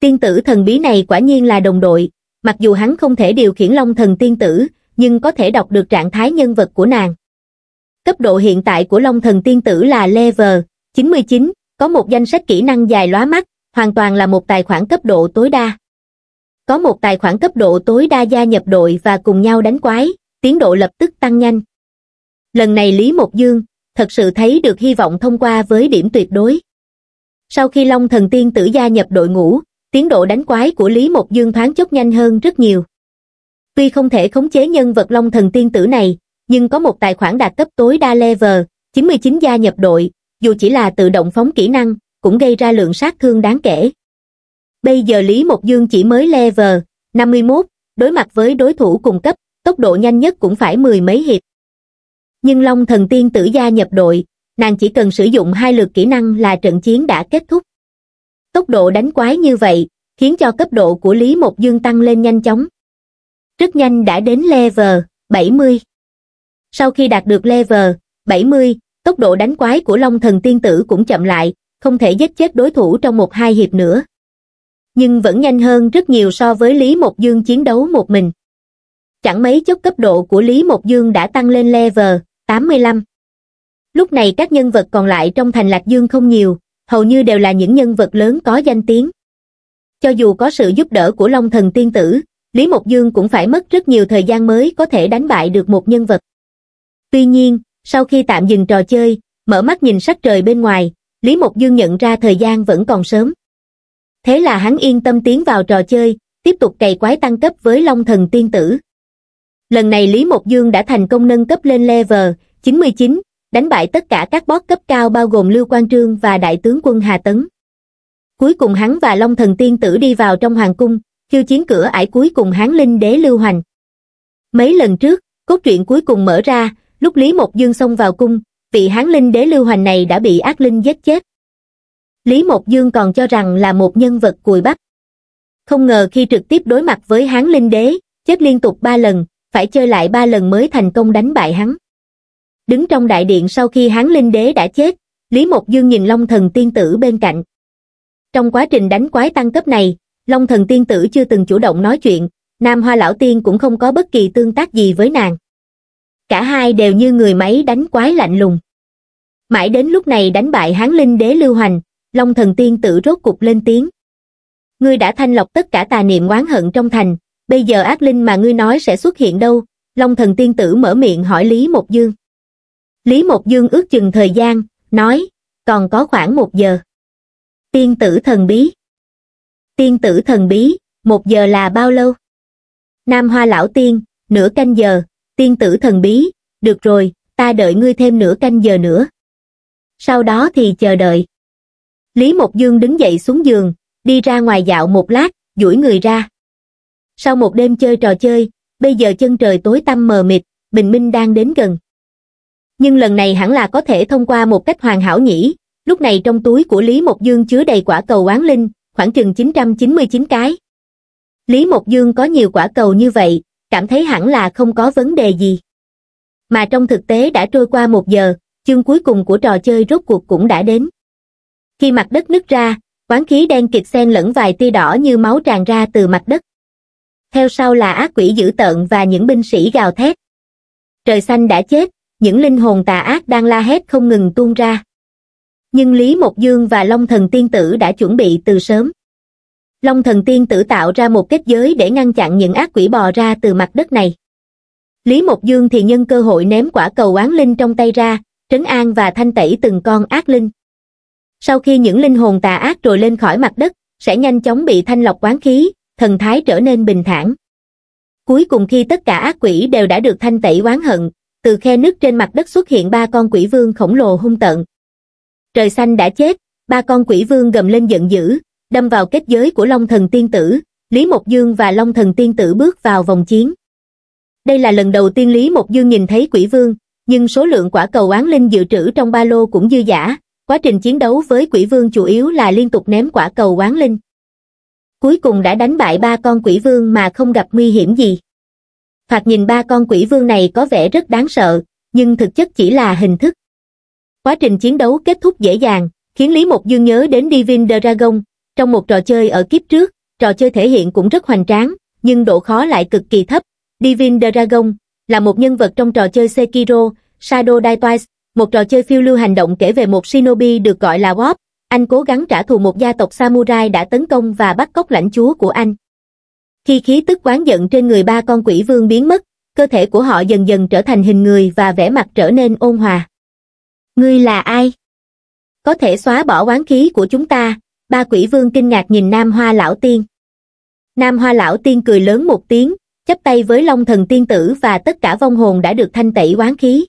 tiên tử thần bí này quả nhiên là đồng đội mặc dù hắn không thể điều khiển long thần tiên tử nhưng có thể đọc được trạng thái nhân vật của nàng cấp độ hiện tại của Long Thần Tiên Tử là Level 99, có một danh sách kỹ năng dài lóa mắt, hoàn toàn là một tài khoản cấp độ tối đa. Có một tài khoản cấp độ tối đa gia nhập đội và cùng nhau đánh quái, tiến độ lập tức tăng nhanh. Lần này Lý Mộc Dương, thật sự thấy được hy vọng thông qua với điểm tuyệt đối. Sau khi Long Thần Tiên Tử gia nhập đội ngũ, tiến độ đánh quái của Lý Mộc Dương thoáng chốc nhanh hơn rất nhiều. Tuy không thể khống chế nhân vật Long Thần Tiên Tử này, nhưng có một tài khoản đạt cấp tối đa level 99 gia nhập đội dù chỉ là tự động phóng kỹ năng cũng gây ra lượng sát thương đáng kể bây giờ lý mộc dương chỉ mới level 51, đối mặt với đối thủ cùng cấp tốc độ nhanh nhất cũng phải mười mấy hiệp nhưng long thần tiên tử gia nhập đội nàng chỉ cần sử dụng hai lượt kỹ năng là trận chiến đã kết thúc tốc độ đánh quái như vậy khiến cho cấp độ của lý mộc dương tăng lên nhanh chóng rất nhanh đã đến level 70. Sau khi đạt được level 70, tốc độ đánh quái của Long Thần Tiên Tử cũng chậm lại, không thể giết chết đối thủ trong một hai hiệp nữa. Nhưng vẫn nhanh hơn rất nhiều so với Lý Mộc Dương chiến đấu một mình. Chẳng mấy chốc cấp độ của Lý Mộc Dương đã tăng lên level 85. Lúc này các nhân vật còn lại trong thành Lạc Dương không nhiều, hầu như đều là những nhân vật lớn có danh tiếng. Cho dù có sự giúp đỡ của Long Thần Tiên Tử, Lý Mộc Dương cũng phải mất rất nhiều thời gian mới có thể đánh bại được một nhân vật. Tuy nhiên, sau khi tạm dừng trò chơi, mở mắt nhìn sắc trời bên ngoài, Lý Mộc Dương nhận ra thời gian vẫn còn sớm. Thế là hắn yên tâm tiến vào trò chơi, tiếp tục cày quái tăng cấp với Long Thần Tiên Tử. Lần này Lý Mộc Dương đã thành công nâng cấp lên level 99, đánh bại tất cả các boss cấp cao bao gồm Lưu Quang Trương và Đại tướng quân Hà Tấn. Cuối cùng hắn và Long Thần Tiên Tử đi vào trong hoàng cung, khiêu chiến cửa ải cuối cùng hắn linh đế Lưu Hoành. Mấy lần trước, cốt truyện cuối cùng mở ra, lúc Lý Mộc Dương xông vào cung, vị hán linh đế lưu hoành này đã bị ác linh giết chết. Lý Mộc Dương còn cho rằng là một nhân vật cùi bắp. Không ngờ khi trực tiếp đối mặt với hán linh đế, chết liên tục ba lần, phải chơi lại ba lần mới thành công đánh bại hắn. Đứng trong đại điện sau khi hán linh đế đã chết, Lý Mộc Dương nhìn Long Thần Tiên Tử bên cạnh. Trong quá trình đánh quái tăng cấp này, Long Thần Tiên Tử chưa từng chủ động nói chuyện, Nam Hoa Lão Tiên cũng không có bất kỳ tương tác gì với nàng cả hai đều như người máy đánh quái lạnh lùng. Mãi đến lúc này đánh bại hán linh đế lưu hành, Long thần tiên tử rốt cục lên tiếng. Ngươi đã thanh lọc tất cả tà niệm oán hận trong thành, bây giờ ác linh mà ngươi nói sẽ xuất hiện đâu? Long thần tiên tử mở miệng hỏi Lý Mộc Dương. Lý Mộc Dương ước chừng thời gian, nói, còn có khoảng một giờ. Tiên tử thần bí. Tiên tử thần bí, một giờ là bao lâu? Nam hoa lão tiên, nửa canh giờ, tiên tử thần bí, được rồi, ta đợi ngươi thêm nửa canh giờ nữa. Sau đó thì chờ đợi. Lý Mộc Dương đứng dậy xuống giường, đi ra ngoài dạo một lát, duỗi người ra. Sau một đêm chơi trò chơi, bây giờ chân trời tối tăm mờ mịt, bình minh đang đến gần. Nhưng lần này hẳn là có thể thông qua một cách hoàn hảo nhỉ, lúc này trong túi của Lý Mộc Dương chứa đầy quả cầu oán linh, khoảng chừng 999 cái. Lý Mộc Dương có nhiều quả cầu như vậy, cảm thấy hẳn là không có vấn đề gì. Mà trong thực tế đã trôi qua một giờ, chương cuối cùng của trò chơi rốt cuộc cũng đã đến. Khi mặt đất nứt ra, quán khí đen kịt xen lẫn vài tia đỏ như máu tràn ra từ mặt đất. Theo sau là ác quỷ dữ tợn và những binh sĩ gào thét. Trời xanh đã chết, những linh hồn tà ác đang la hét không ngừng tuôn ra. Nhưng Lý Mộc Dương và Long Thần Tiên Tử đã chuẩn bị từ sớm long thần tiên tử tạo ra một kết giới để ngăn chặn những ác quỷ bò ra từ mặt đất này lý mộc dương thì nhân cơ hội ném quả cầu oán linh trong tay ra trấn an và thanh tẩy từng con ác linh sau khi những linh hồn tà ác rồi lên khỏi mặt đất sẽ nhanh chóng bị thanh lọc quán khí thần thái trở nên bình thản cuối cùng khi tất cả ác quỷ đều đã được thanh tẩy oán hận từ khe nứt trên mặt đất xuất hiện ba con quỷ vương khổng lồ hung tợn trời xanh đã chết ba con quỷ vương gầm lên giận dữ đâm vào kết giới của Long Thần Tiên Tử, Lý Mộc Dương và Long Thần Tiên Tử bước vào vòng chiến. Đây là lần đầu tiên Lý Mộc Dương nhìn thấy quỷ vương, nhưng số lượng quả cầu oán linh dự trữ trong ba lô cũng dư giả, quá trình chiến đấu với quỷ vương chủ yếu là liên tục ném quả cầu oán linh. Cuối cùng đã đánh bại ba con quỷ vương mà không gặp nguy hiểm gì. Hoặc nhìn ba con quỷ vương này có vẻ rất đáng sợ, nhưng thực chất chỉ là hình thức. Quá trình chiến đấu kết thúc dễ dàng, khiến Lý Mộc Dương nhớ đến Divine Dragon, trong một trò chơi ở kiếp trước, trò chơi thể hiện cũng rất hoành tráng, nhưng độ khó lại cực kỳ thấp. Divine Dragon là một nhân vật trong trò chơi Sekiro, Shadow Die Twice, một trò chơi phiêu lưu hành động kể về một shinobi được gọi là Warp. Anh cố gắng trả thù một gia tộc samurai đã tấn công và bắt cóc lãnh chúa của anh. Khi khí tức quán giận trên người ba con quỷ vương biến mất, cơ thể của họ dần dần trở thành hình người và vẻ mặt trở nên ôn hòa. Ngươi là ai? Có thể xóa bỏ oán khí của chúng ta, ba quỷ vương kinh ngạc nhìn nam hoa lão tiên nam hoa lão tiên cười lớn một tiếng chấp tay với long thần tiên tử và tất cả vong hồn đã được thanh tẩy oán khí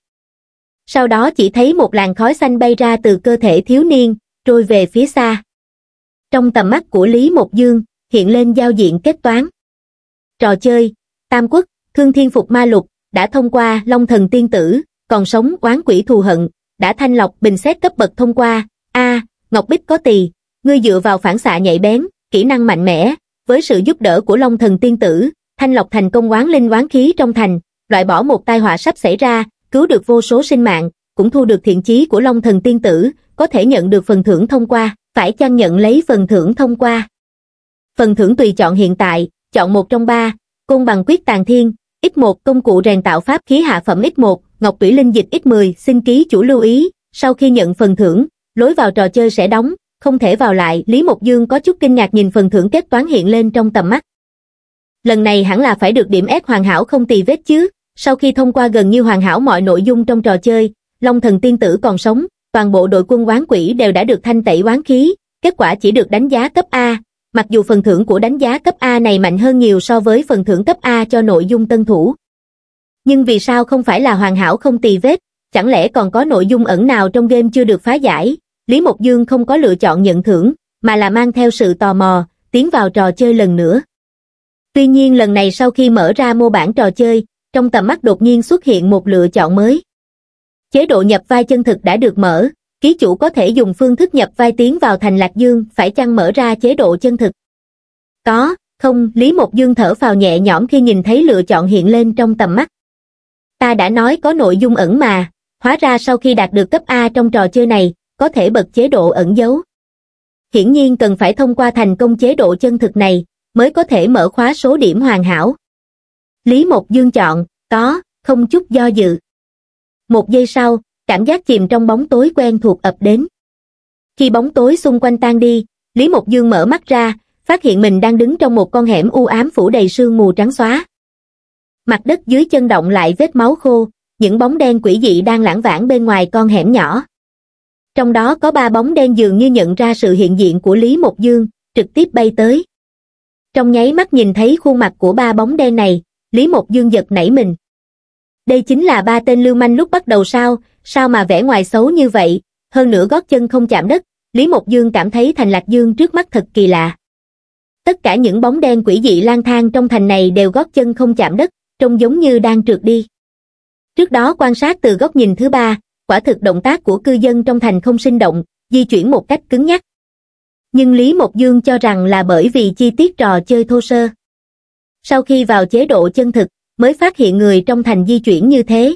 sau đó chỉ thấy một làn khói xanh bay ra từ cơ thể thiếu niên trôi về phía xa trong tầm mắt của lý một dương hiện lên giao diện kết toán trò chơi tam quốc thương thiên phục ma lục đã thông qua long thần tiên tử còn sống Quán quỷ thù hận đã thanh lọc bình xét cấp bậc thông qua a ngọc bích có tỳ Ngươi dựa vào phản xạ nhạy bén, kỹ năng mạnh mẽ, với sự giúp đỡ của Long Thần Tiên Tử, thanh lọc thành công quán linh quán khí trong thành, loại bỏ một tai họa sắp xảy ra, cứu được vô số sinh mạng, cũng thu được thiện chí của Long Thần Tiên Tử, có thể nhận được phần thưởng thông qua, phải chăng nhận lấy phần thưởng thông qua. Phần thưởng tùy chọn hiện tại, chọn một trong ba, côn bằng quyết tàn thiên, X1 công cụ rèn tạo pháp khí hạ phẩm X1, Ngọc Tủy Linh Dịch X10, xin ký chủ lưu ý, sau khi nhận phần thưởng, lối vào trò chơi sẽ đóng, không thể vào lại, Lý Mộc Dương có chút kinh ngạc nhìn phần thưởng kết toán hiện lên trong tầm mắt. Lần này hẳn là phải được điểm ép hoàn hảo không tì vết chứ, sau khi thông qua gần như hoàn hảo mọi nội dung trong trò chơi, Long Thần Tiên Tử còn sống, toàn bộ đội quân oán quỷ đều đã được thanh tẩy oán khí, kết quả chỉ được đánh giá cấp A, mặc dù phần thưởng của đánh giá cấp A này mạnh hơn nhiều so với phần thưởng cấp A cho nội dung tân thủ. Nhưng vì sao không phải là hoàn hảo không tì vết, chẳng lẽ còn có nội dung ẩn nào trong game chưa được phá giải, Lý Mộc Dương không có lựa chọn nhận thưởng, mà là mang theo sự tò mò, tiến vào trò chơi lần nữa. Tuy nhiên lần này sau khi mở ra mô bản trò chơi, trong tầm mắt đột nhiên xuất hiện một lựa chọn mới. Chế độ nhập vai chân thực đã được mở, ký chủ có thể dùng phương thức nhập vai tiến vào thành Lạc Dương, phải chăng mở ra chế độ chân thực? Có, không, Lý Mộc Dương thở vào nhẹ nhõm khi nhìn thấy lựa chọn hiện lên trong tầm mắt. Ta đã nói có nội dung ẩn mà, hóa ra sau khi đạt được cấp A trong trò chơi này, có thể bật chế độ ẩn dấu. Hiển nhiên cần phải thông qua thành công chế độ chân thực này, mới có thể mở khóa số điểm hoàn hảo. Lý Mộc Dương chọn, có, không chút do dự. Một giây sau, cảm giác chìm trong bóng tối quen thuộc ập đến. Khi bóng tối xung quanh tan đi, Lý Mộc Dương mở mắt ra, phát hiện mình đang đứng trong một con hẻm u ám phủ đầy sương mù trắng xóa. Mặt đất dưới chân động lại vết máu khô, những bóng đen quỷ dị đang lãng vãng bên ngoài con hẻm nhỏ trong đó có ba bóng đen dường như nhận ra sự hiện diện của lý mộc dương trực tiếp bay tới trong nháy mắt nhìn thấy khuôn mặt của ba bóng đen này lý mộc dương giật nảy mình đây chính là ba tên lưu manh lúc bắt đầu sao sao mà vẻ ngoài xấu như vậy hơn nữa gót chân không chạm đất lý mộc dương cảm thấy thành lạc dương trước mắt thật kỳ lạ tất cả những bóng đen quỷ dị lang thang trong thành này đều gót chân không chạm đất trông giống như đang trượt đi trước đó quan sát từ góc nhìn thứ ba quả thực động tác của cư dân trong thành không sinh động, di chuyển một cách cứng nhắc. Nhưng Lý Mộc Dương cho rằng là bởi vì chi tiết trò chơi thô sơ. Sau khi vào chế độ chân thực, mới phát hiện người trong thành di chuyển như thế.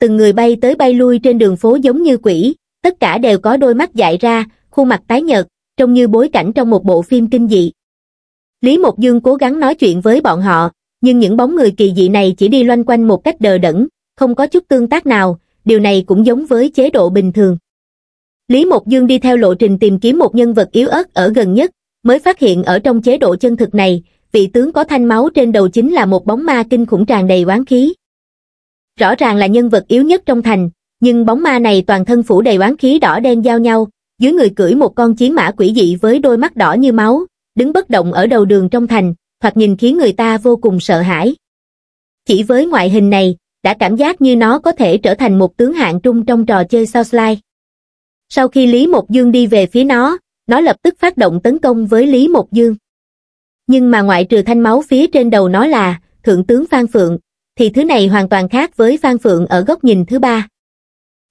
Từng người bay tới bay lui trên đường phố giống như quỷ, tất cả đều có đôi mắt dại ra, khuôn mặt tái nhợt, trông như bối cảnh trong một bộ phim kinh dị. Lý Mộc Dương cố gắng nói chuyện với bọn họ, nhưng những bóng người kỳ dị này chỉ đi loanh quanh một cách đờ đẫn, không có chút tương tác nào, điều này cũng giống với chế độ bình thường. Lý Mộc Dương đi theo lộ trình tìm kiếm một nhân vật yếu ớt ở gần nhất, mới phát hiện ở trong chế độ chân thực này, vị tướng có thanh máu trên đầu chính là một bóng ma kinh khủng tràn đầy oán khí. Rõ ràng là nhân vật yếu nhất trong thành, nhưng bóng ma này toàn thân phủ đầy oán khí đỏ đen giao nhau, dưới người cưỡi một con chiến mã quỷ dị với đôi mắt đỏ như máu, đứng bất động ở đầu đường trong thành, thoạt nhìn khiến người ta vô cùng sợ hãi. Chỉ với ngoại hình này, đã cảm giác như nó có thể trở thành một tướng hạng trung trong trò chơi sao Sau khi Lý Mộc Dương đi về phía nó, nó lập tức phát động tấn công với Lý Mộc Dương. Nhưng mà ngoại trừ thanh máu phía trên đầu nó là Thượng tướng Phan Phượng, thì thứ này hoàn toàn khác với Phan Phượng ở góc nhìn thứ ba.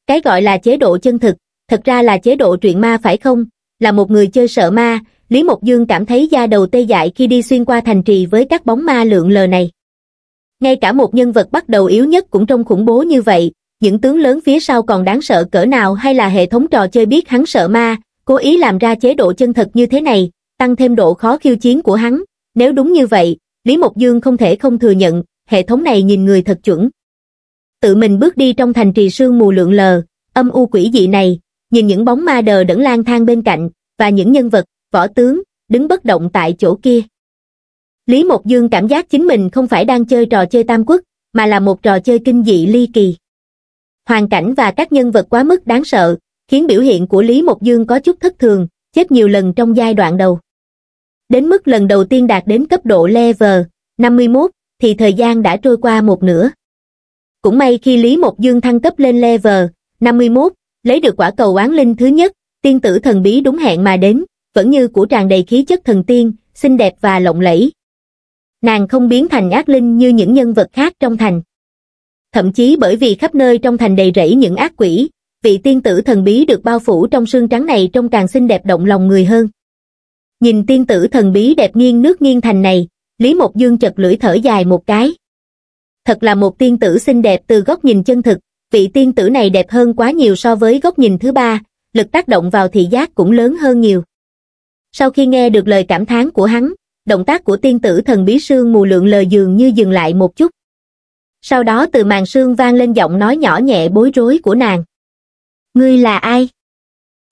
Cái gọi là chế độ chân thực, thật ra là chế độ truyện ma phải không? Là một người chơi sợ ma, Lý Mộc Dương cảm thấy da đầu tê dại khi đi xuyên qua thành trì với các bóng ma lượng lờ này ngay cả một nhân vật bắt đầu yếu nhất cũng trông khủng bố như vậy những tướng lớn phía sau còn đáng sợ cỡ nào hay là hệ thống trò chơi biết hắn sợ ma cố ý làm ra chế độ chân thật như thế này tăng thêm độ khó khiêu chiến của hắn nếu đúng như vậy lý mộc dương không thể không thừa nhận hệ thống này nhìn người thật chuẩn tự mình bước đi trong thành trì sương mù lượn lờ âm u quỷ dị này nhìn những bóng ma đờ đẫn lang thang bên cạnh và những nhân vật võ tướng đứng bất động tại chỗ kia Lý Mộc Dương cảm giác chính mình không phải đang chơi trò chơi tam quốc, mà là một trò chơi kinh dị ly kỳ. Hoàn cảnh và các nhân vật quá mức đáng sợ, khiến biểu hiện của Lý Mộc Dương có chút thất thường, chết nhiều lần trong giai đoạn đầu. Đến mức lần đầu tiên đạt đến cấp độ level 51, thì thời gian đã trôi qua một nửa. Cũng may khi Lý Mộc Dương thăng cấp lên level 51, lấy được quả cầu oán linh thứ nhất, tiên tử thần bí đúng hẹn mà đến, vẫn như của tràn đầy khí chất thần tiên, xinh đẹp và lộng lẫy, nàng không biến thành ác linh như những nhân vật khác trong thành. Thậm chí bởi vì khắp nơi trong thành đầy rẫy những ác quỷ, vị tiên tử thần bí được bao phủ trong sương trắng này trông càng xinh đẹp động lòng người hơn. Nhìn tiên tử thần bí đẹp nghiêng nước nghiêng thành này, Lý Mộc Dương chật lưỡi thở dài một cái. Thật là một tiên tử xinh đẹp từ góc nhìn chân thực, vị tiên tử này đẹp hơn quá nhiều so với góc nhìn thứ ba, lực tác động vào thị giác cũng lớn hơn nhiều. Sau khi nghe được lời cảm thán của hắn, động tác của tiên tử thần bí sương mù lượng lờ dường như dừng lại một chút. Sau đó từ màn sương vang lên giọng nói nhỏ nhẹ bối rối của nàng. Ngươi là ai?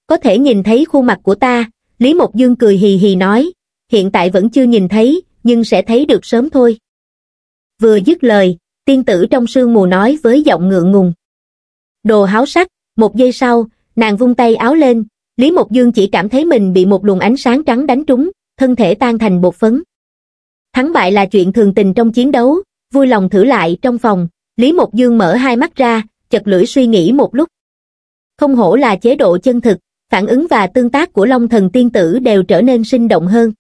Có thể nhìn thấy khuôn mặt của ta, Lý Mộc Dương cười hì hì nói, hiện tại vẫn chưa nhìn thấy, nhưng sẽ thấy được sớm thôi. Vừa dứt lời, tiên tử trong sương mù nói với giọng ngượng ngùng. Đồ háo sắc, một giây sau, nàng vung tay áo lên, Lý Mộc Dương chỉ cảm thấy mình bị một luồng ánh sáng trắng đánh trúng, thân thể tan thành bột phấn. Thắng bại là chuyện thường tình trong chiến đấu, vui lòng thử lại trong phòng, Lý Mộc Dương mở hai mắt ra, chật lưỡi suy nghĩ một lúc. Không hổ là chế độ chân thực, phản ứng và tương tác của Long Thần Tiên Tử đều trở nên sinh động hơn.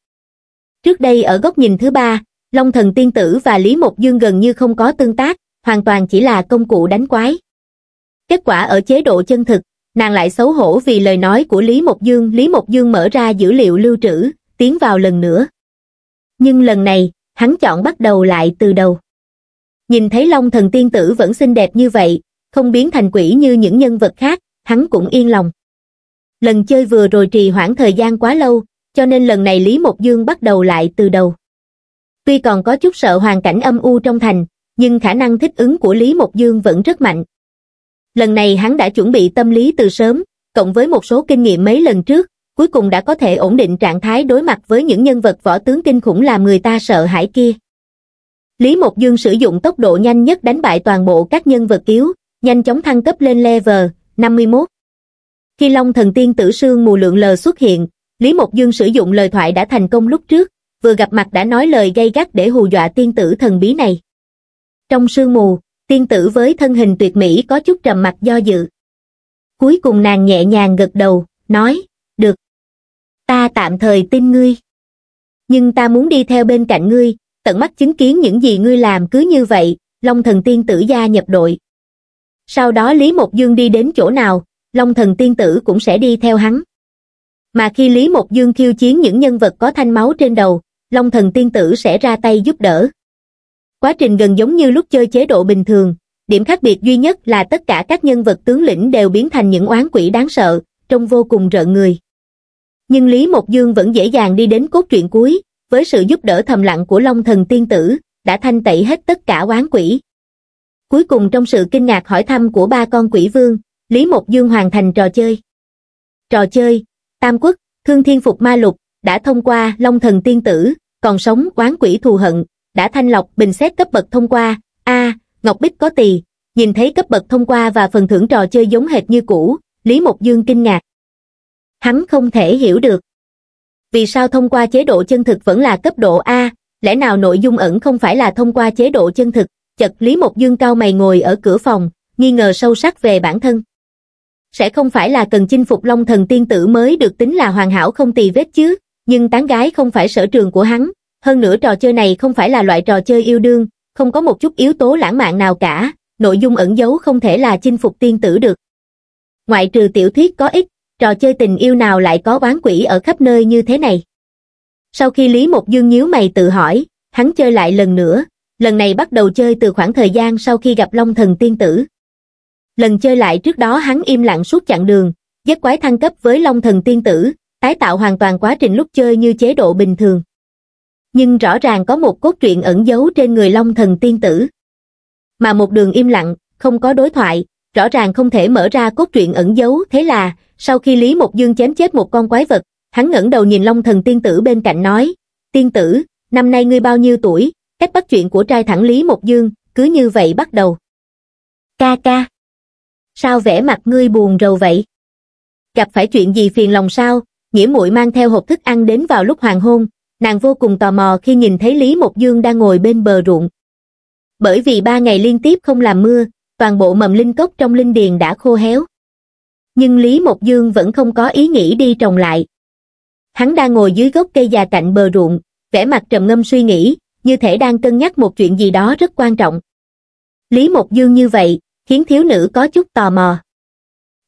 Trước đây ở góc nhìn thứ ba, Long Thần Tiên Tử và Lý Mộc Dương gần như không có tương tác, hoàn toàn chỉ là công cụ đánh quái. Kết quả ở chế độ chân thực, nàng lại xấu hổ vì lời nói của Lý Mộc Dương. Lý Mộc Dương mở ra dữ liệu lưu trữ, tiến vào lần nữa. Nhưng lần này, hắn chọn bắt đầu lại từ đầu. Nhìn thấy Long thần tiên tử vẫn xinh đẹp như vậy, không biến thành quỷ như những nhân vật khác, hắn cũng yên lòng. Lần chơi vừa rồi trì hoãn thời gian quá lâu, cho nên lần này Lý Mộc Dương bắt đầu lại từ đầu. Tuy còn có chút sợ hoàn cảnh âm u trong thành, nhưng khả năng thích ứng của Lý Mộc Dương vẫn rất mạnh. Lần này hắn đã chuẩn bị tâm lý từ sớm, cộng với một số kinh nghiệm mấy lần trước, cuối cùng đã có thể ổn định trạng thái đối mặt với những nhân vật võ tướng kinh khủng làm người ta sợ hãi kia. Lý Mộc Dương sử dụng tốc độ nhanh nhất đánh bại toàn bộ các nhân vật yếu, nhanh chóng thăng cấp lên level 51. Khi Long Thần Tiên Tử Sương mù lượng lờ xuất hiện, Lý Mộc Dương sử dụng lời thoại đã thành công lúc trước, vừa gặp mặt đã nói lời gây gắt để hù dọa tiên tử thần bí này. Trong sương mù, tiên tử với thân hình tuyệt mỹ có chút trầm mặt do dự. Cuối cùng nàng nhẹ nhàng gật đầu, nói ta tạm thời tin ngươi nhưng ta muốn đi theo bên cạnh ngươi tận mắt chứng kiến những gì ngươi làm cứ như vậy long thần tiên tử gia nhập đội sau đó lý mộc dương đi đến chỗ nào long thần tiên tử cũng sẽ đi theo hắn mà khi lý mộc dương khiêu chiến những nhân vật có thanh máu trên đầu long thần tiên tử sẽ ra tay giúp đỡ quá trình gần giống như lúc chơi chế độ bình thường điểm khác biệt duy nhất là tất cả các nhân vật tướng lĩnh đều biến thành những oán quỷ đáng sợ trông vô cùng rợn người nhưng Lý Mộc Dương vẫn dễ dàng đi đến cốt truyện cuối, với sự giúp đỡ thầm lặng của Long Thần Tiên Tử, đã thanh tẩy hết tất cả oán quỷ. Cuối cùng trong sự kinh ngạc hỏi thăm của ba con quỷ vương, Lý Mộc Dương hoàn thành trò chơi. Trò chơi, Tam Quốc, Thương Thiên Phục Ma Lục, đã thông qua Long Thần Tiên Tử, còn sống oán quỷ thù hận, đã thanh lọc bình xét cấp bậc thông qua, A, Ngọc Bích có tỳ, nhìn thấy cấp bậc thông qua và phần thưởng trò chơi giống hệt như cũ, Lý Mộc Dương kinh ngạc hắn không thể hiểu được. Vì sao thông qua chế độ chân thực vẫn là cấp độ A, lẽ nào nội dung ẩn không phải là thông qua chế độ chân thực, chật Lý Mộc Dương cao mày ngồi ở cửa phòng, nghi ngờ sâu sắc về bản thân. Sẽ không phải là cần chinh phục Long Thần Tiên Tử mới được tính là hoàn hảo không tì vết chứ, nhưng tán gái không phải sở trường của hắn, hơn nữa trò chơi này không phải là loại trò chơi yêu đương, không có một chút yếu tố lãng mạn nào cả, nội dung ẩn giấu không thể là chinh phục tiên tử được. Ngoại trừ tiểu thuyết có ích, trò chơi tình yêu nào lại có oán quỷ ở khắp nơi như thế này sau khi lý một dương nhíu mày tự hỏi hắn chơi lại lần nữa lần này bắt đầu chơi từ khoảng thời gian sau khi gặp long thần tiên tử lần chơi lại trước đó hắn im lặng suốt chặng đường giấc quái thăng cấp với long thần tiên tử tái tạo hoàn toàn quá trình lúc chơi như chế độ bình thường nhưng rõ ràng có một cốt truyện ẩn giấu trên người long thần tiên tử mà một đường im lặng không có đối thoại rõ ràng không thể mở ra cốt truyện ẩn giấu thế là sau khi Lý Mộc Dương chém chết một con quái vật, hắn ngẩng đầu nhìn Long Thần Tiên Tử bên cạnh nói, Tiên Tử, năm nay ngươi bao nhiêu tuổi, cách bắt chuyện của trai thẳng Lý Mộc Dương, cứ như vậy bắt đầu. Ca ca. Sao vẻ mặt ngươi buồn rầu vậy? Gặp phải chuyện gì phiền lòng sao? Nghĩa muội mang theo hộp thức ăn đến vào lúc hoàng hôn, nàng vô cùng tò mò khi nhìn thấy Lý Mộc Dương đang ngồi bên bờ ruộng. Bởi vì ba ngày liên tiếp không làm mưa, toàn bộ mầm linh cốc trong linh điền đã khô héo nhưng Lý Mộc Dương vẫn không có ý nghĩ đi trồng lại. Hắn đang ngồi dưới gốc cây già cạnh bờ ruộng, vẻ mặt trầm ngâm suy nghĩ, như thể đang cân nhắc một chuyện gì đó rất quan trọng. Lý Mộc Dương như vậy, khiến thiếu nữ có chút tò mò.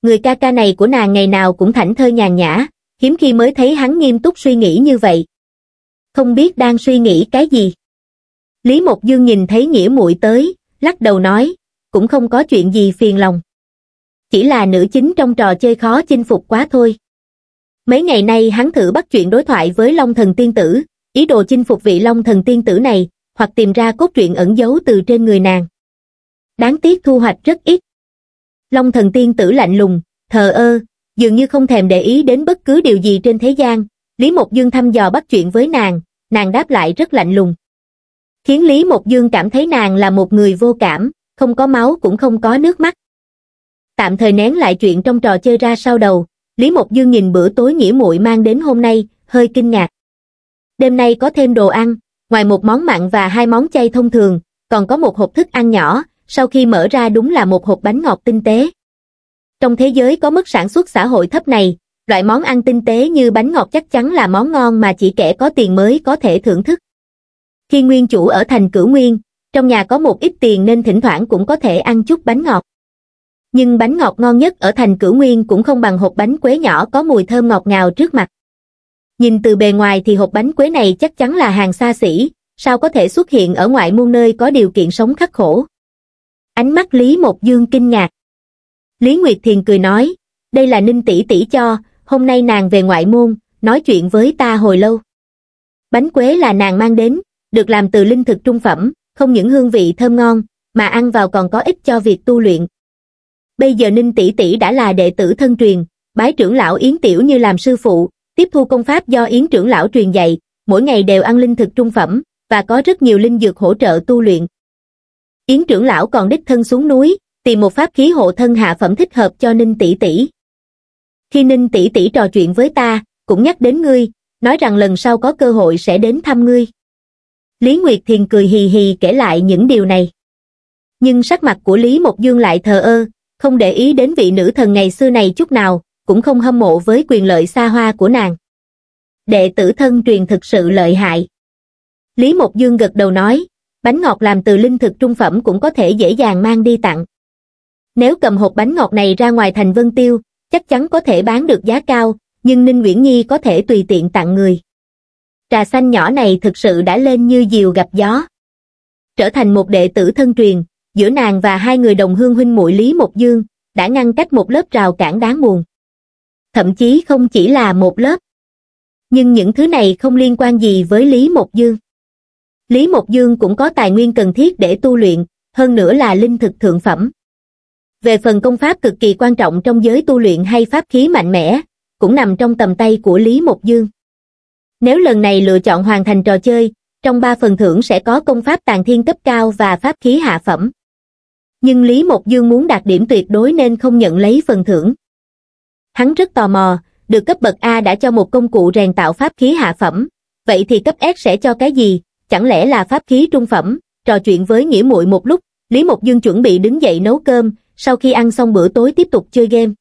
Người ca ca này của nàng ngày nào cũng thảnh thơi nhàn nhã, hiếm khi mới thấy hắn nghiêm túc suy nghĩ như vậy. Không biết đang suy nghĩ cái gì. Lý Mộc Dương nhìn thấy nghĩa muội tới, lắc đầu nói, cũng không có chuyện gì phiền lòng chỉ là nữ chính trong trò chơi khó chinh phục quá thôi. Mấy ngày nay hắn thử bắt chuyện đối thoại với Long Thần Tiên Tử, ý đồ chinh phục vị Long Thần Tiên Tử này, hoặc tìm ra cốt truyện ẩn giấu từ trên người nàng. Đáng tiếc thu hoạch rất ít. Long Thần Tiên Tử lạnh lùng, thờ ơ, dường như không thèm để ý đến bất cứ điều gì trên thế gian. Lý Mộc Dương thăm dò bắt chuyện với nàng, nàng đáp lại rất lạnh lùng. Khiến Lý Mộc Dương cảm thấy nàng là một người vô cảm, không có máu cũng không có nước mắt tạm thời nén lại chuyện trong trò chơi ra sau đầu, Lý Mộc Dương nhìn bữa tối nghĩa muội mang đến hôm nay, hơi kinh ngạc. Đêm nay có thêm đồ ăn, ngoài một món mặn và hai món chay thông thường, còn có một hộp thức ăn nhỏ, sau khi mở ra đúng là một hộp bánh ngọt tinh tế. Trong thế giới có mức sản xuất xã hội thấp này, loại món ăn tinh tế như bánh ngọt chắc chắn là món ngon mà chỉ kẻ có tiền mới có thể thưởng thức. Khi nguyên chủ ở thành cửu nguyên, trong nhà có một ít tiền nên thỉnh thoảng cũng có thể ăn chút bánh ngọt nhưng bánh ngọt ngon nhất ở thành cửu nguyên cũng không bằng hộp bánh quế nhỏ có mùi thơm ngọt ngào trước mặt. Nhìn từ bề ngoài thì hộp bánh quế này chắc chắn là hàng xa xỉ, sao có thể xuất hiện ở ngoại muôn nơi có điều kiện sống khắc khổ. Ánh mắt Lý Một Dương kinh ngạc. Lý Nguyệt Thiền cười nói, đây là Ninh tỷ tỷ cho, hôm nay nàng về ngoại môn, nói chuyện với ta hồi lâu. Bánh quế là nàng mang đến, được làm từ linh thực trung phẩm, không những hương vị thơm ngon, mà ăn vào còn có ích cho việc tu luyện, bây giờ ninh tỷ tỷ đã là đệ tử thân truyền bái trưởng lão yến tiểu như làm sư phụ tiếp thu công pháp do yến trưởng lão truyền dạy mỗi ngày đều ăn linh thực trung phẩm và có rất nhiều linh dược hỗ trợ tu luyện yến trưởng lão còn đích thân xuống núi tìm một pháp khí hộ thân hạ phẩm thích hợp cho ninh tỷ tỷ khi ninh tỷ tỷ trò chuyện với ta cũng nhắc đến ngươi nói rằng lần sau có cơ hội sẽ đến thăm ngươi lý nguyệt thiền cười hì hì kể lại những điều này nhưng sắc mặt của lý mộc dương lại thờ ơ không để ý đến vị nữ thần ngày xưa này chút nào, cũng không hâm mộ với quyền lợi xa hoa của nàng. Đệ tử thân truyền thực sự lợi hại. Lý Mộc Dương gật đầu nói, bánh ngọt làm từ linh thực trung phẩm cũng có thể dễ dàng mang đi tặng. Nếu cầm hộp bánh ngọt này ra ngoài thành Vân Tiêu, chắc chắn có thể bán được giá cao, nhưng Ninh Nguyễn Nhi có thể tùy tiện tặng người. Trà xanh nhỏ này thực sự đã lên như diều gặp gió. Trở thành một đệ tử thân truyền, giữa nàng và hai người đồng hương huynh muội Lý Mộc Dương, đã ngăn cách một lớp rào cản đáng buồn. Thậm chí không chỉ là một lớp. Nhưng những thứ này không liên quan gì với Lý Mộc Dương. Lý Mộc Dương cũng có tài nguyên cần thiết để tu luyện, hơn nữa là linh thực thượng phẩm. Về phần công pháp cực kỳ quan trọng trong giới tu luyện hay pháp khí mạnh mẽ, cũng nằm trong tầm tay của Lý Mộc Dương. Nếu lần này lựa chọn hoàn thành trò chơi, trong ba phần thưởng sẽ có công pháp tàn thiên cấp cao và pháp khí hạ phẩm nhưng Lý Mộc Dương muốn đạt điểm tuyệt đối nên không nhận lấy phần thưởng. Hắn rất tò mò, được cấp bậc A đã cho một công cụ rèn tạo pháp khí hạ phẩm, vậy thì cấp S sẽ cho cái gì, chẳng lẽ là pháp khí trung phẩm, trò chuyện với Nghĩa muội một lúc, Lý Mộc Dương chuẩn bị đứng dậy nấu cơm, sau khi ăn xong bữa tối tiếp tục chơi game.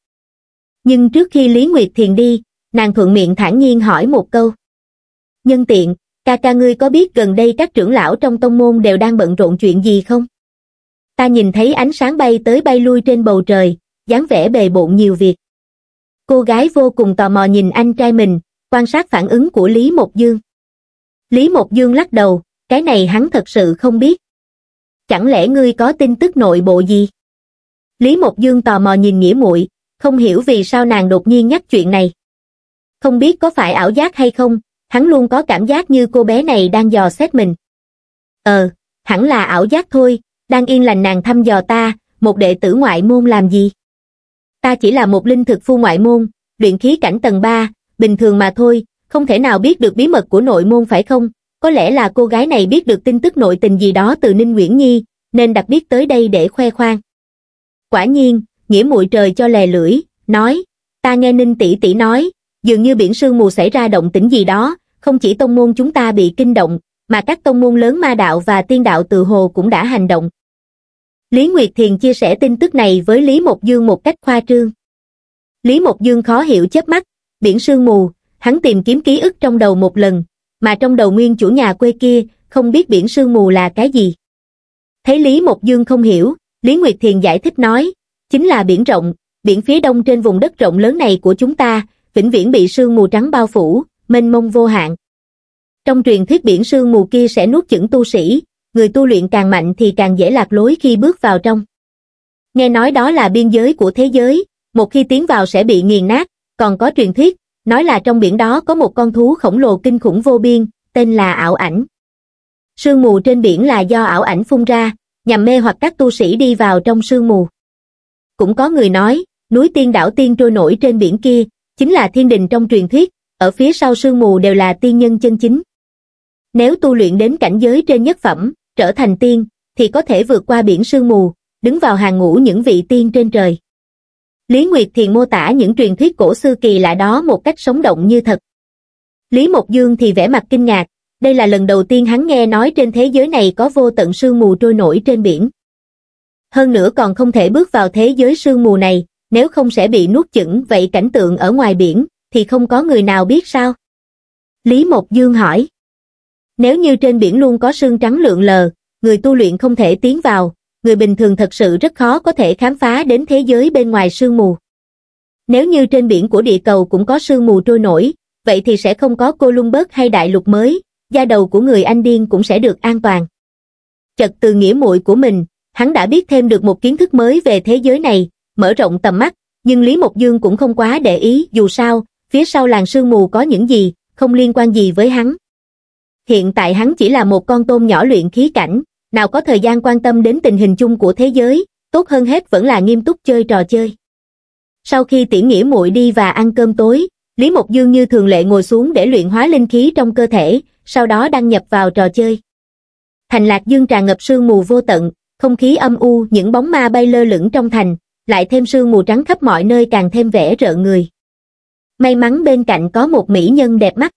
Nhưng trước khi Lý Nguyệt Thiền đi, nàng thuận miệng thản nhiên hỏi một câu. Nhân tiện, ca ca ngươi có biết gần đây các trưởng lão trong tông môn đều đang bận rộn chuyện gì không? ta nhìn thấy ánh sáng bay tới bay lui trên bầu trời dáng vẻ bề bộn nhiều việc cô gái vô cùng tò mò nhìn anh trai mình quan sát phản ứng của lý một dương lý một dương lắc đầu cái này hắn thật sự không biết chẳng lẽ ngươi có tin tức nội bộ gì lý một dương tò mò nhìn nghĩa muội không hiểu vì sao nàng đột nhiên nhắc chuyện này không biết có phải ảo giác hay không hắn luôn có cảm giác như cô bé này đang dò xét mình ờ hẳn là ảo giác thôi đang yên lành nàng thăm dò ta một đệ tử ngoại môn làm gì ta chỉ là một linh thực phu ngoại môn luyện khí cảnh tầng ba bình thường mà thôi không thể nào biết được bí mật của nội môn phải không có lẽ là cô gái này biết được tin tức nội tình gì đó từ ninh nguyễn nhi nên đặc biệt tới đây để khoe khoang quả nhiên nghĩa muội trời cho lè lưỡi nói ta nghe ninh tỷ tỷ nói dường như biển sương mù xảy ra động tĩnh gì đó không chỉ tông môn chúng ta bị kinh động mà các tông môn lớn ma đạo và tiên đạo từ hồ cũng đã hành động Lý Nguyệt Thiền chia sẻ tin tức này với Lý Mộc Dương một cách khoa trương. Lý Mộc Dương khó hiểu chớp mắt, biển sương mù, hắn tìm kiếm ký ức trong đầu một lần, mà trong đầu nguyên chủ nhà quê kia, không biết biển sương mù là cái gì. Thấy Lý Mộc Dương không hiểu, Lý Nguyệt Thiền giải thích nói, chính là biển rộng, biển phía đông trên vùng đất rộng lớn này của chúng ta, vĩnh viễn bị sương mù trắng bao phủ, mênh mông vô hạn. Trong truyền thuyết biển sương mù kia sẽ nuốt chửng tu sĩ, người tu luyện càng mạnh thì càng dễ lạc lối khi bước vào trong. Nghe nói đó là biên giới của thế giới, một khi tiến vào sẽ bị nghiền nát, còn có truyền thuyết, nói là trong biển đó có một con thú khổng lồ kinh khủng vô biên, tên là ảo ảnh. Sương mù trên biển là do ảo ảnh phun ra, nhằm mê hoặc các tu sĩ đi vào trong sương mù. Cũng có người nói, núi tiên đảo tiên trôi nổi trên biển kia, chính là thiên đình trong truyền thuyết, ở phía sau sương mù đều là tiên nhân chân chính. Nếu tu luyện đến cảnh giới trên nhất phẩm, trở thành tiên, thì có thể vượt qua biển sương mù, đứng vào hàng ngũ những vị tiên trên trời. Lý Nguyệt Thiền mô tả những truyền thuyết cổ xưa kỳ lạ đó một cách sống động như thật. Lý Mộc Dương thì vẻ mặt kinh ngạc, đây là lần đầu tiên hắn nghe nói trên thế giới này có vô tận sương mù trôi nổi trên biển. Hơn nữa còn không thể bước vào thế giới sương mù này, nếu không sẽ bị nuốt chửng vậy cảnh tượng ở ngoài biển, thì không có người nào biết sao? Lý Mộc Dương hỏi. Nếu như trên biển luôn có sương trắng lượn lờ, người tu luyện không thể tiến vào, người bình thường thật sự rất khó có thể khám phá đến thế giới bên ngoài sương mù. Nếu như trên biển của địa cầu cũng có sương mù trôi nổi, vậy thì sẽ không có Columbus hay đại lục mới, da đầu của người Anh điên cũng sẽ được an toàn. Chật từ nghĩa muội của mình, hắn đã biết thêm được một kiến thức mới về thế giới này, mở rộng tầm mắt, nhưng Lý Mộc Dương cũng không quá để ý dù sao, phía sau làng sương mù có những gì, không liên quan gì với hắn hiện tại hắn chỉ là một con tôm nhỏ luyện khí cảnh, nào có thời gian quan tâm đến tình hình chung của thế giới, tốt hơn hết vẫn là nghiêm túc chơi trò chơi. Sau khi tiễn nghĩa muội đi và ăn cơm tối, Lý Mộc Dương như thường lệ ngồi xuống để luyện hóa linh khí trong cơ thể, sau đó đăng nhập vào trò chơi. Thành Lạc Dương tràn ngập sương mù vô tận, không khí âm u, những bóng ma bay lơ lửng trong thành, lại thêm sương mù trắng khắp mọi nơi càng thêm vẻ rợ người. May mắn bên cạnh có một mỹ nhân đẹp mắt,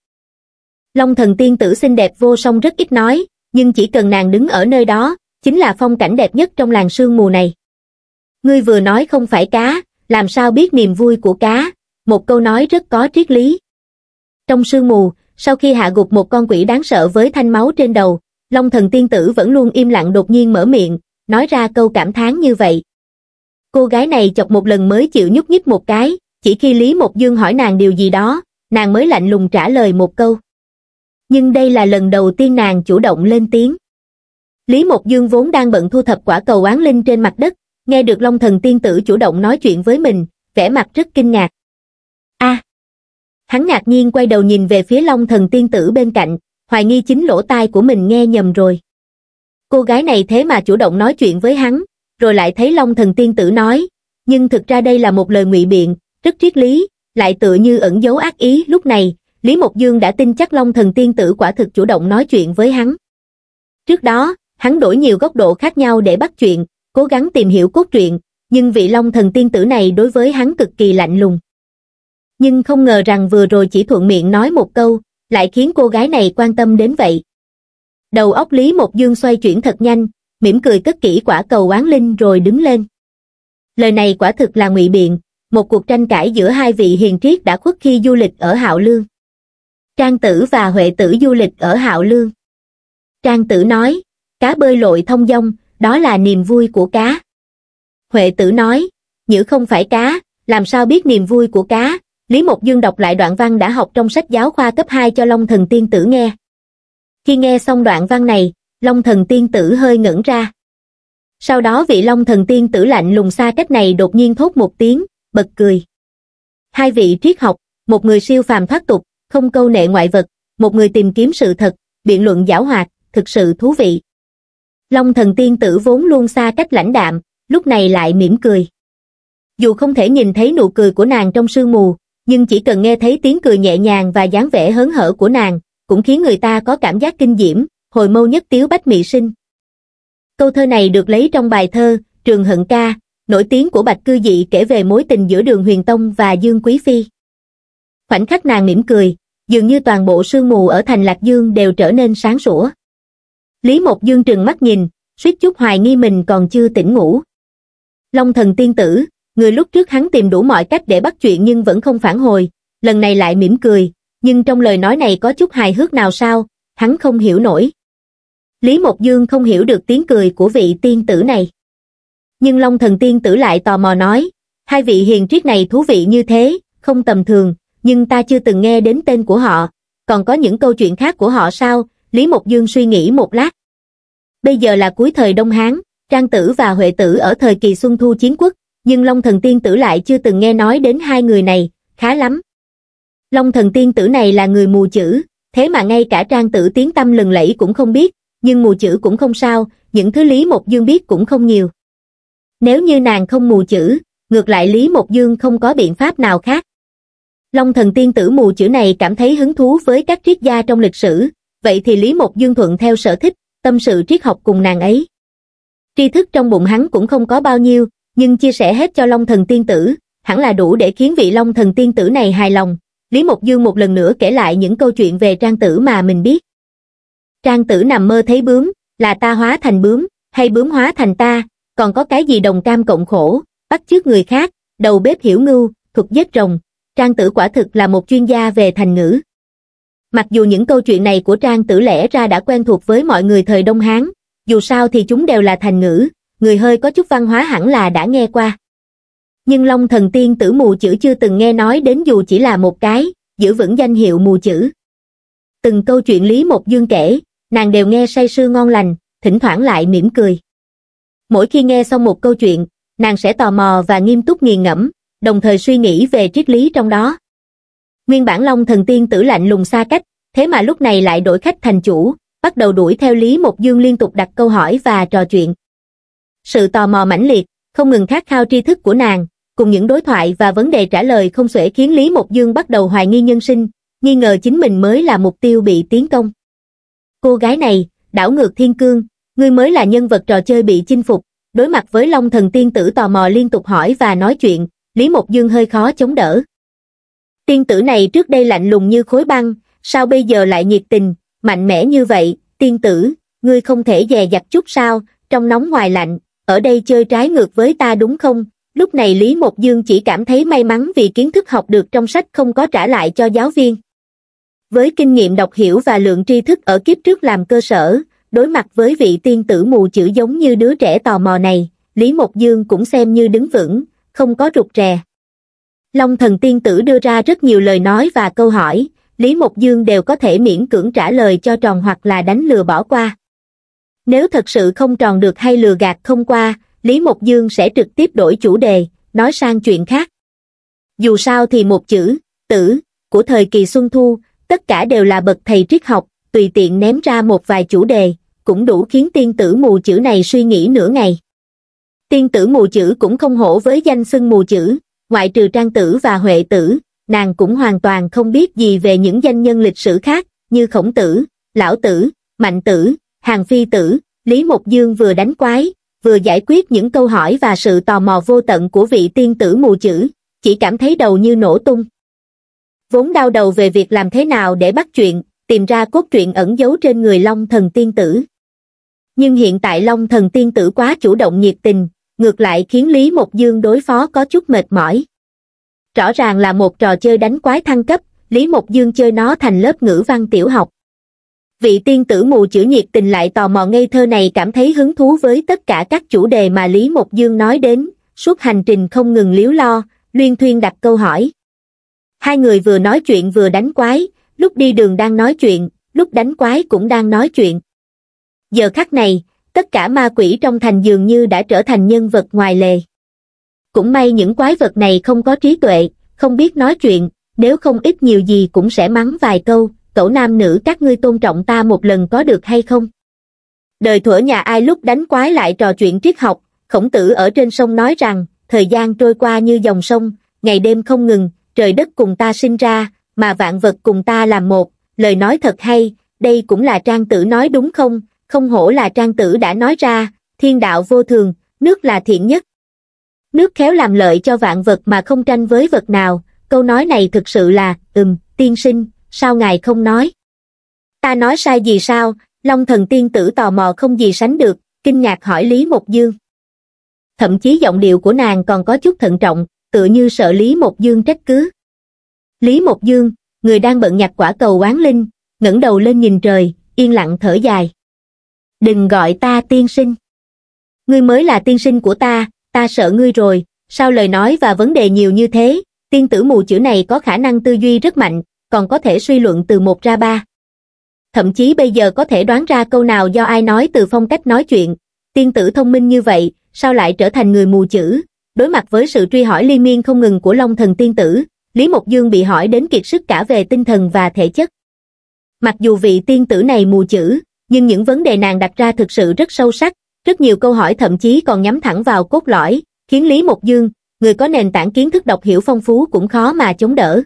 Long thần tiên tử xinh đẹp vô song rất ít nói, nhưng chỉ cần nàng đứng ở nơi đó, chính là phong cảnh đẹp nhất trong làng sương mù này. Ngươi vừa nói không phải cá, làm sao biết niềm vui của cá, một câu nói rất có triết lý. Trong sương mù, sau khi hạ gục một con quỷ đáng sợ với thanh máu trên đầu, Long thần tiên tử vẫn luôn im lặng đột nhiên mở miệng, nói ra câu cảm thán như vậy. Cô gái này chọc một lần mới chịu nhúc nhích một cái, chỉ khi Lý Mộc Dương hỏi nàng điều gì đó, nàng mới lạnh lùng trả lời một câu nhưng đây là lần đầu tiên nàng chủ động lên tiếng. Lý Mộc Dương vốn đang bận thu thập quả cầu oán linh trên mặt đất, nghe được Long Thần Tiên Tử chủ động nói chuyện với mình, vẻ mặt rất kinh ngạc. a à, Hắn ngạc nhiên quay đầu nhìn về phía Long Thần Tiên Tử bên cạnh, hoài nghi chính lỗ tai của mình nghe nhầm rồi. Cô gái này thế mà chủ động nói chuyện với hắn, rồi lại thấy Long Thần Tiên Tử nói, nhưng thực ra đây là một lời ngụy biện, rất triết lý, lại tựa như ẩn dấu ác ý lúc này, Lý Mộc Dương đã tin chắc Long Thần Tiên Tử quả thực chủ động nói chuyện với hắn. Trước đó, hắn đổi nhiều góc độ khác nhau để bắt chuyện, cố gắng tìm hiểu cốt truyện, nhưng vị Long Thần Tiên Tử này đối với hắn cực kỳ lạnh lùng. Nhưng không ngờ rằng vừa rồi chỉ thuận miệng nói một câu, lại khiến cô gái này quan tâm đến vậy. Đầu óc Lý Mộc Dương xoay chuyển thật nhanh, mỉm cười cất kỹ quả cầu oán linh rồi đứng lên. Lời này quả thực là ngụy biện, một cuộc tranh cãi giữa hai vị hiền triết đã khuất khi du lịch ở Hạo Lương. Trang Tử và Huệ Tử du lịch ở Hạo Lương. Trang Tử nói, cá bơi lội thông dong, đó là niềm vui của cá. Huệ Tử nói, nhữ không phải cá, làm sao biết niềm vui của cá, Lý Mộc Dương đọc lại đoạn văn đã học trong sách giáo khoa cấp 2 cho Long Thần Tiên Tử nghe. Khi nghe xong đoạn văn này, Long Thần Tiên Tử hơi ngẩn ra. Sau đó vị Long Thần Tiên Tử lạnh lùng xa cách này đột nhiên thốt một tiếng, bật cười. Hai vị triết học, một người siêu phàm thoát tục, không câu nệ ngoại vật, một người tìm kiếm sự thật, biện luận giảo hoạt, thực sự thú vị. Long thần tiên tử vốn luôn xa cách lãnh đạm, lúc này lại mỉm cười. Dù không thể nhìn thấy nụ cười của nàng trong sương mù, nhưng chỉ cần nghe thấy tiếng cười nhẹ nhàng và dáng vẻ hớn hở của nàng, cũng khiến người ta có cảm giác kinh diễm, hồi mâu nhất tiếu bách mị sinh. Câu thơ này được lấy trong bài thơ Trường Hận Ca, nổi tiếng của Bạch Cư Dị kể về mối tình giữa đường Huyền Tông và Dương Quý Phi. Khoảnh khắc nàng mỉm cười, dường như toàn bộ sương mù ở thành Lạc Dương đều trở nên sáng sủa. Lý Mộc Dương trừng mắt nhìn, suýt chút hoài nghi mình còn chưa tỉnh ngủ. Long thần tiên tử, người lúc trước hắn tìm đủ mọi cách để bắt chuyện nhưng vẫn không phản hồi, lần này lại mỉm cười, nhưng trong lời nói này có chút hài hước nào sao, hắn không hiểu nổi. Lý Mộc Dương không hiểu được tiếng cười của vị tiên tử này. Nhưng Long thần tiên tử lại tò mò nói, hai vị hiền triết này thú vị như thế, không tầm thường, nhưng ta chưa từng nghe đến tên của họ, còn có những câu chuyện khác của họ sao, Lý Mộc Dương suy nghĩ một lát. Bây giờ là cuối thời Đông Hán, Trang Tử và Huệ Tử ở thời kỳ Xuân Thu Chiến Quốc, nhưng Long Thần Tiên Tử lại chưa từng nghe nói đến hai người này, khá lắm. Long Thần Tiên Tử này là người mù chữ, thế mà ngay cả Trang Tử tiếng tâm lừng lẫy cũng không biết, nhưng mù chữ cũng không sao, những thứ Lý Mộc Dương biết cũng không nhiều. Nếu như nàng không mù chữ, ngược lại Lý Mộc Dương không có biện pháp nào khác. Long thần tiên tử mù chữ này cảm thấy hứng thú với các triết gia trong lịch sử, vậy thì Lý Mộc Dương thuận theo sở thích, tâm sự triết học cùng nàng ấy. Tri thức trong bụng hắn cũng không có bao nhiêu, nhưng chia sẻ hết cho Long thần tiên tử, hẳn là đủ để khiến vị Long thần tiên tử này hài lòng. Lý Mộc Dương một lần nữa kể lại những câu chuyện về trang tử mà mình biết. Trang tử nằm mơ thấy bướm, là ta hóa thành bướm, hay bướm hóa thành ta, còn có cái gì đồng cam cộng khổ, bắt chước người khác, đầu bếp hiểu ngưu, thuộc giết rồng, Trang Tử quả thực là một chuyên gia về thành ngữ. Mặc dù những câu chuyện này của Trang Tử lẽ ra đã quen thuộc với mọi người thời Đông Hán, dù sao thì chúng đều là thành ngữ, người hơi có chút văn hóa hẳn là đã nghe qua. Nhưng Long thần tiên tử mù chữ chưa từng nghe nói đến dù chỉ là một cái, giữ vững danh hiệu mù chữ. Từng câu chuyện Lý Mộc Dương kể, nàng đều nghe say sưa ngon lành, thỉnh thoảng lại mỉm cười. Mỗi khi nghe xong một câu chuyện, nàng sẽ tò mò và nghiêm túc nghiền ngẫm, đồng thời suy nghĩ về triết lý trong đó. Nguyên bản Long thần tiên tử lạnh lùng xa cách, thế mà lúc này lại đổi khách thành chủ, bắt đầu đuổi theo Lý Mộc Dương liên tục đặt câu hỏi và trò chuyện. Sự tò mò mãnh liệt, không ngừng khát khao tri thức của nàng, cùng những đối thoại và vấn đề trả lời không xuể khiến Lý Mộc Dương bắt đầu hoài nghi nhân sinh, nghi ngờ chính mình mới là mục tiêu bị tiến công. Cô gái này, đảo ngược thiên cương, ngươi mới là nhân vật trò chơi bị chinh phục, đối mặt với Long thần tiên tử tò mò liên tục hỏi và nói chuyện, Lý Mộc Dương hơi khó chống đỡ. Tiên tử này trước đây lạnh lùng như khối băng, sao bây giờ lại nhiệt tình, mạnh mẽ như vậy, tiên tử, ngươi không thể dè dặt chút sao, trong nóng ngoài lạnh, ở đây chơi trái ngược với ta đúng không? Lúc này Lý Mộc Dương chỉ cảm thấy may mắn vì kiến thức học được trong sách không có trả lại cho giáo viên. Với kinh nghiệm đọc hiểu và lượng tri thức ở kiếp trước làm cơ sở, đối mặt với vị tiên tử mù chữ giống như đứa trẻ tò mò này, Lý Mộc Dương cũng xem như đứng vững, không có rụt rè. Long thần tiên tử đưa ra rất nhiều lời nói và câu hỏi, Lý Mộc Dương đều có thể miễn cưỡng trả lời cho tròn hoặc là đánh lừa bỏ qua. Nếu thật sự không tròn được hay lừa gạt không qua, Lý Mộc Dương sẽ trực tiếp đổi chủ đề, nói sang chuyện khác. Dù sao thì một chữ, tử, của thời kỳ Xuân Thu, tất cả đều là bậc thầy triết học, tùy tiện ném ra một vài chủ đề, cũng đủ khiến tiên tử mù chữ này suy nghĩ nửa ngày. Tiên tử mù chữ cũng không hổ với danh xưng mù chữ, ngoại trừ trang tử và huệ tử, nàng cũng hoàn toàn không biết gì về những danh nhân lịch sử khác, như khổng tử, lão tử, mạnh tử, hàng phi tử, Lý Mộc Dương vừa đánh quái, vừa giải quyết những câu hỏi và sự tò mò vô tận của vị tiên tử mù chữ, chỉ cảm thấy đầu như nổ tung. Vốn đau đầu về việc làm thế nào để bắt chuyện, tìm ra cốt truyện ẩn giấu trên người Long thần tiên tử. Nhưng hiện tại Long thần tiên tử quá chủ động nhiệt tình, ngược lại khiến Lý Mộc Dương đối phó có chút mệt mỏi. Rõ ràng là một trò chơi đánh quái thăng cấp, Lý Mộc Dương chơi nó thành lớp ngữ văn tiểu học. Vị tiên tử mù chữ nhiệt tình lại tò mò ngây thơ này cảm thấy hứng thú với tất cả các chủ đề mà Lý Mộc Dương nói đến, suốt hành trình không ngừng liếu lo, Luyên Thuyên đặt câu hỏi. Hai người vừa nói chuyện vừa đánh quái, lúc đi đường đang nói chuyện, lúc đánh quái cũng đang nói chuyện. Giờ khắc này, tất cả ma quỷ trong thành dường như đã trở thành nhân vật ngoài lề cũng may những quái vật này không có trí tuệ không biết nói chuyện nếu không ít nhiều gì cũng sẽ mắng vài câu cậu nam nữ các ngươi tôn trọng ta một lần có được hay không đời thuở nhà ai lúc đánh quái lại trò chuyện triết học khổng tử ở trên sông nói rằng thời gian trôi qua như dòng sông ngày đêm không ngừng trời đất cùng ta sinh ra mà vạn vật cùng ta làm một lời nói thật hay đây cũng là trang tử nói đúng không không hổ là trang tử đã nói ra, thiên đạo vô thường, nước là thiện nhất. Nước khéo làm lợi cho vạn vật mà không tranh với vật nào, câu nói này thực sự là, ừm, tiên sinh, sao ngài không nói? Ta nói sai gì sao, Long thần tiên tử tò mò không gì sánh được, kinh ngạc hỏi Lý Mộc Dương. Thậm chí giọng điệu của nàng còn có chút thận trọng, tựa như sợ Lý Mộc Dương trách cứ. Lý Mộc Dương, người đang bận nhặt quả cầu oán linh, ngẩng đầu lên nhìn trời, yên lặng thở dài đừng gọi ta tiên sinh ngươi mới là tiên sinh của ta ta sợ ngươi rồi sao lời nói và vấn đề nhiều như thế tiên tử mù chữ này có khả năng tư duy rất mạnh còn có thể suy luận từ một ra ba thậm chí bây giờ có thể đoán ra câu nào do ai nói từ phong cách nói chuyện tiên tử thông minh như vậy sao lại trở thành người mù chữ đối mặt với sự truy hỏi liên miên không ngừng của long thần tiên tử lý mộc dương bị hỏi đến kiệt sức cả về tinh thần và thể chất mặc dù vị tiên tử này mù chữ nhưng những vấn đề nàng đặt ra thực sự rất sâu sắc, rất nhiều câu hỏi thậm chí còn nhắm thẳng vào cốt lõi, khiến Lý Mộc Dương, người có nền tảng kiến thức đọc hiểu phong phú cũng khó mà chống đỡ.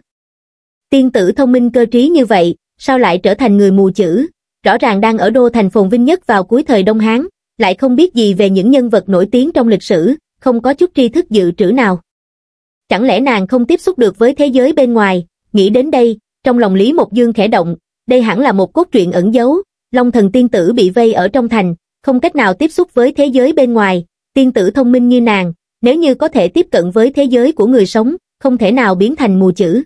Tiên tử thông minh cơ trí như vậy, sao lại trở thành người mù chữ, rõ ràng đang ở đô thành phồn vinh nhất vào cuối thời Đông Hán, lại không biết gì về những nhân vật nổi tiếng trong lịch sử, không có chút tri thức dự trữ nào. Chẳng lẽ nàng không tiếp xúc được với thế giới bên ngoài, nghĩ đến đây, trong lòng Lý Mộc Dương khẽ động, đây hẳn là một cốt truyện ẩn giấu, Long thần tiên tử bị vây ở trong thành, không cách nào tiếp xúc với thế giới bên ngoài, tiên tử thông minh như nàng, nếu như có thể tiếp cận với thế giới của người sống, không thể nào biến thành mù chữ.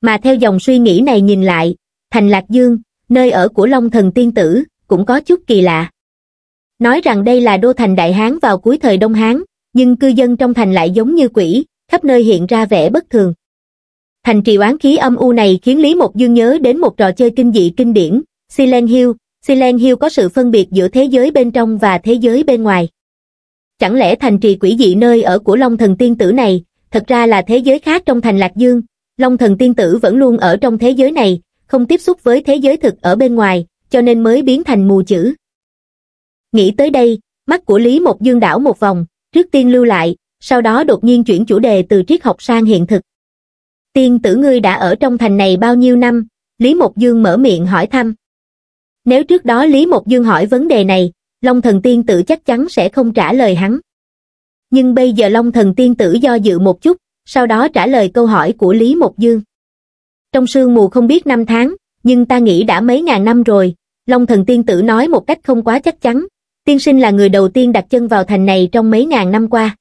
Mà theo dòng suy nghĩ này nhìn lại, thành Lạc Dương, nơi ở của Long thần tiên tử, cũng có chút kỳ lạ. Nói rằng đây là đô thành Đại Hán vào cuối thời Đông Hán, nhưng cư dân trong thành lại giống như quỷ, khắp nơi hiện ra vẻ bất thường. Thành trì oán khí âm u này khiến Lý Mộc Dương nhớ đến một trò chơi kinh dị kinh điển, Silent Hill, Silent Hill có sự phân biệt giữa thế giới bên trong và thế giới bên ngoài. Chẳng lẽ thành trì quỷ dị nơi ở của Long thần tiên tử này, thật ra là thế giới khác trong thành Lạc Dương, Long thần tiên tử vẫn luôn ở trong thế giới này, không tiếp xúc với thế giới thực ở bên ngoài, cho nên mới biến thành mù chữ. Nghĩ tới đây, mắt của Lý Mộc Dương đảo một vòng, trước tiên lưu lại, sau đó đột nhiên chuyển chủ đề từ triết học sang hiện thực. Tiên tử ngươi đã ở trong thành này bao nhiêu năm? Lý Mộc Dương mở miệng hỏi thăm. Nếu trước đó Lý Mộc Dương hỏi vấn đề này, Long Thần Tiên Tử chắc chắn sẽ không trả lời hắn. Nhưng bây giờ Long Thần Tiên Tử do dự một chút, sau đó trả lời câu hỏi của Lý Mộc Dương. Trong sương mù không biết năm tháng, nhưng ta nghĩ đã mấy ngàn năm rồi, Long Thần Tiên Tử nói một cách không quá chắc chắn, tiên sinh là người đầu tiên đặt chân vào thành này trong mấy ngàn năm qua.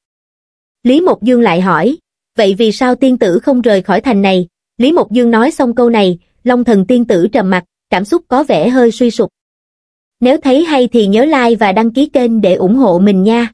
Lý Mộc Dương lại hỏi, vậy vì sao tiên tử không rời khỏi thành này? Lý Mộc Dương nói xong câu này, Long Thần tiên tử trầm mặt, cảm xúc có vẻ hơi suy sụp. Nếu thấy hay thì nhớ like và đăng ký kênh để ủng hộ mình nha.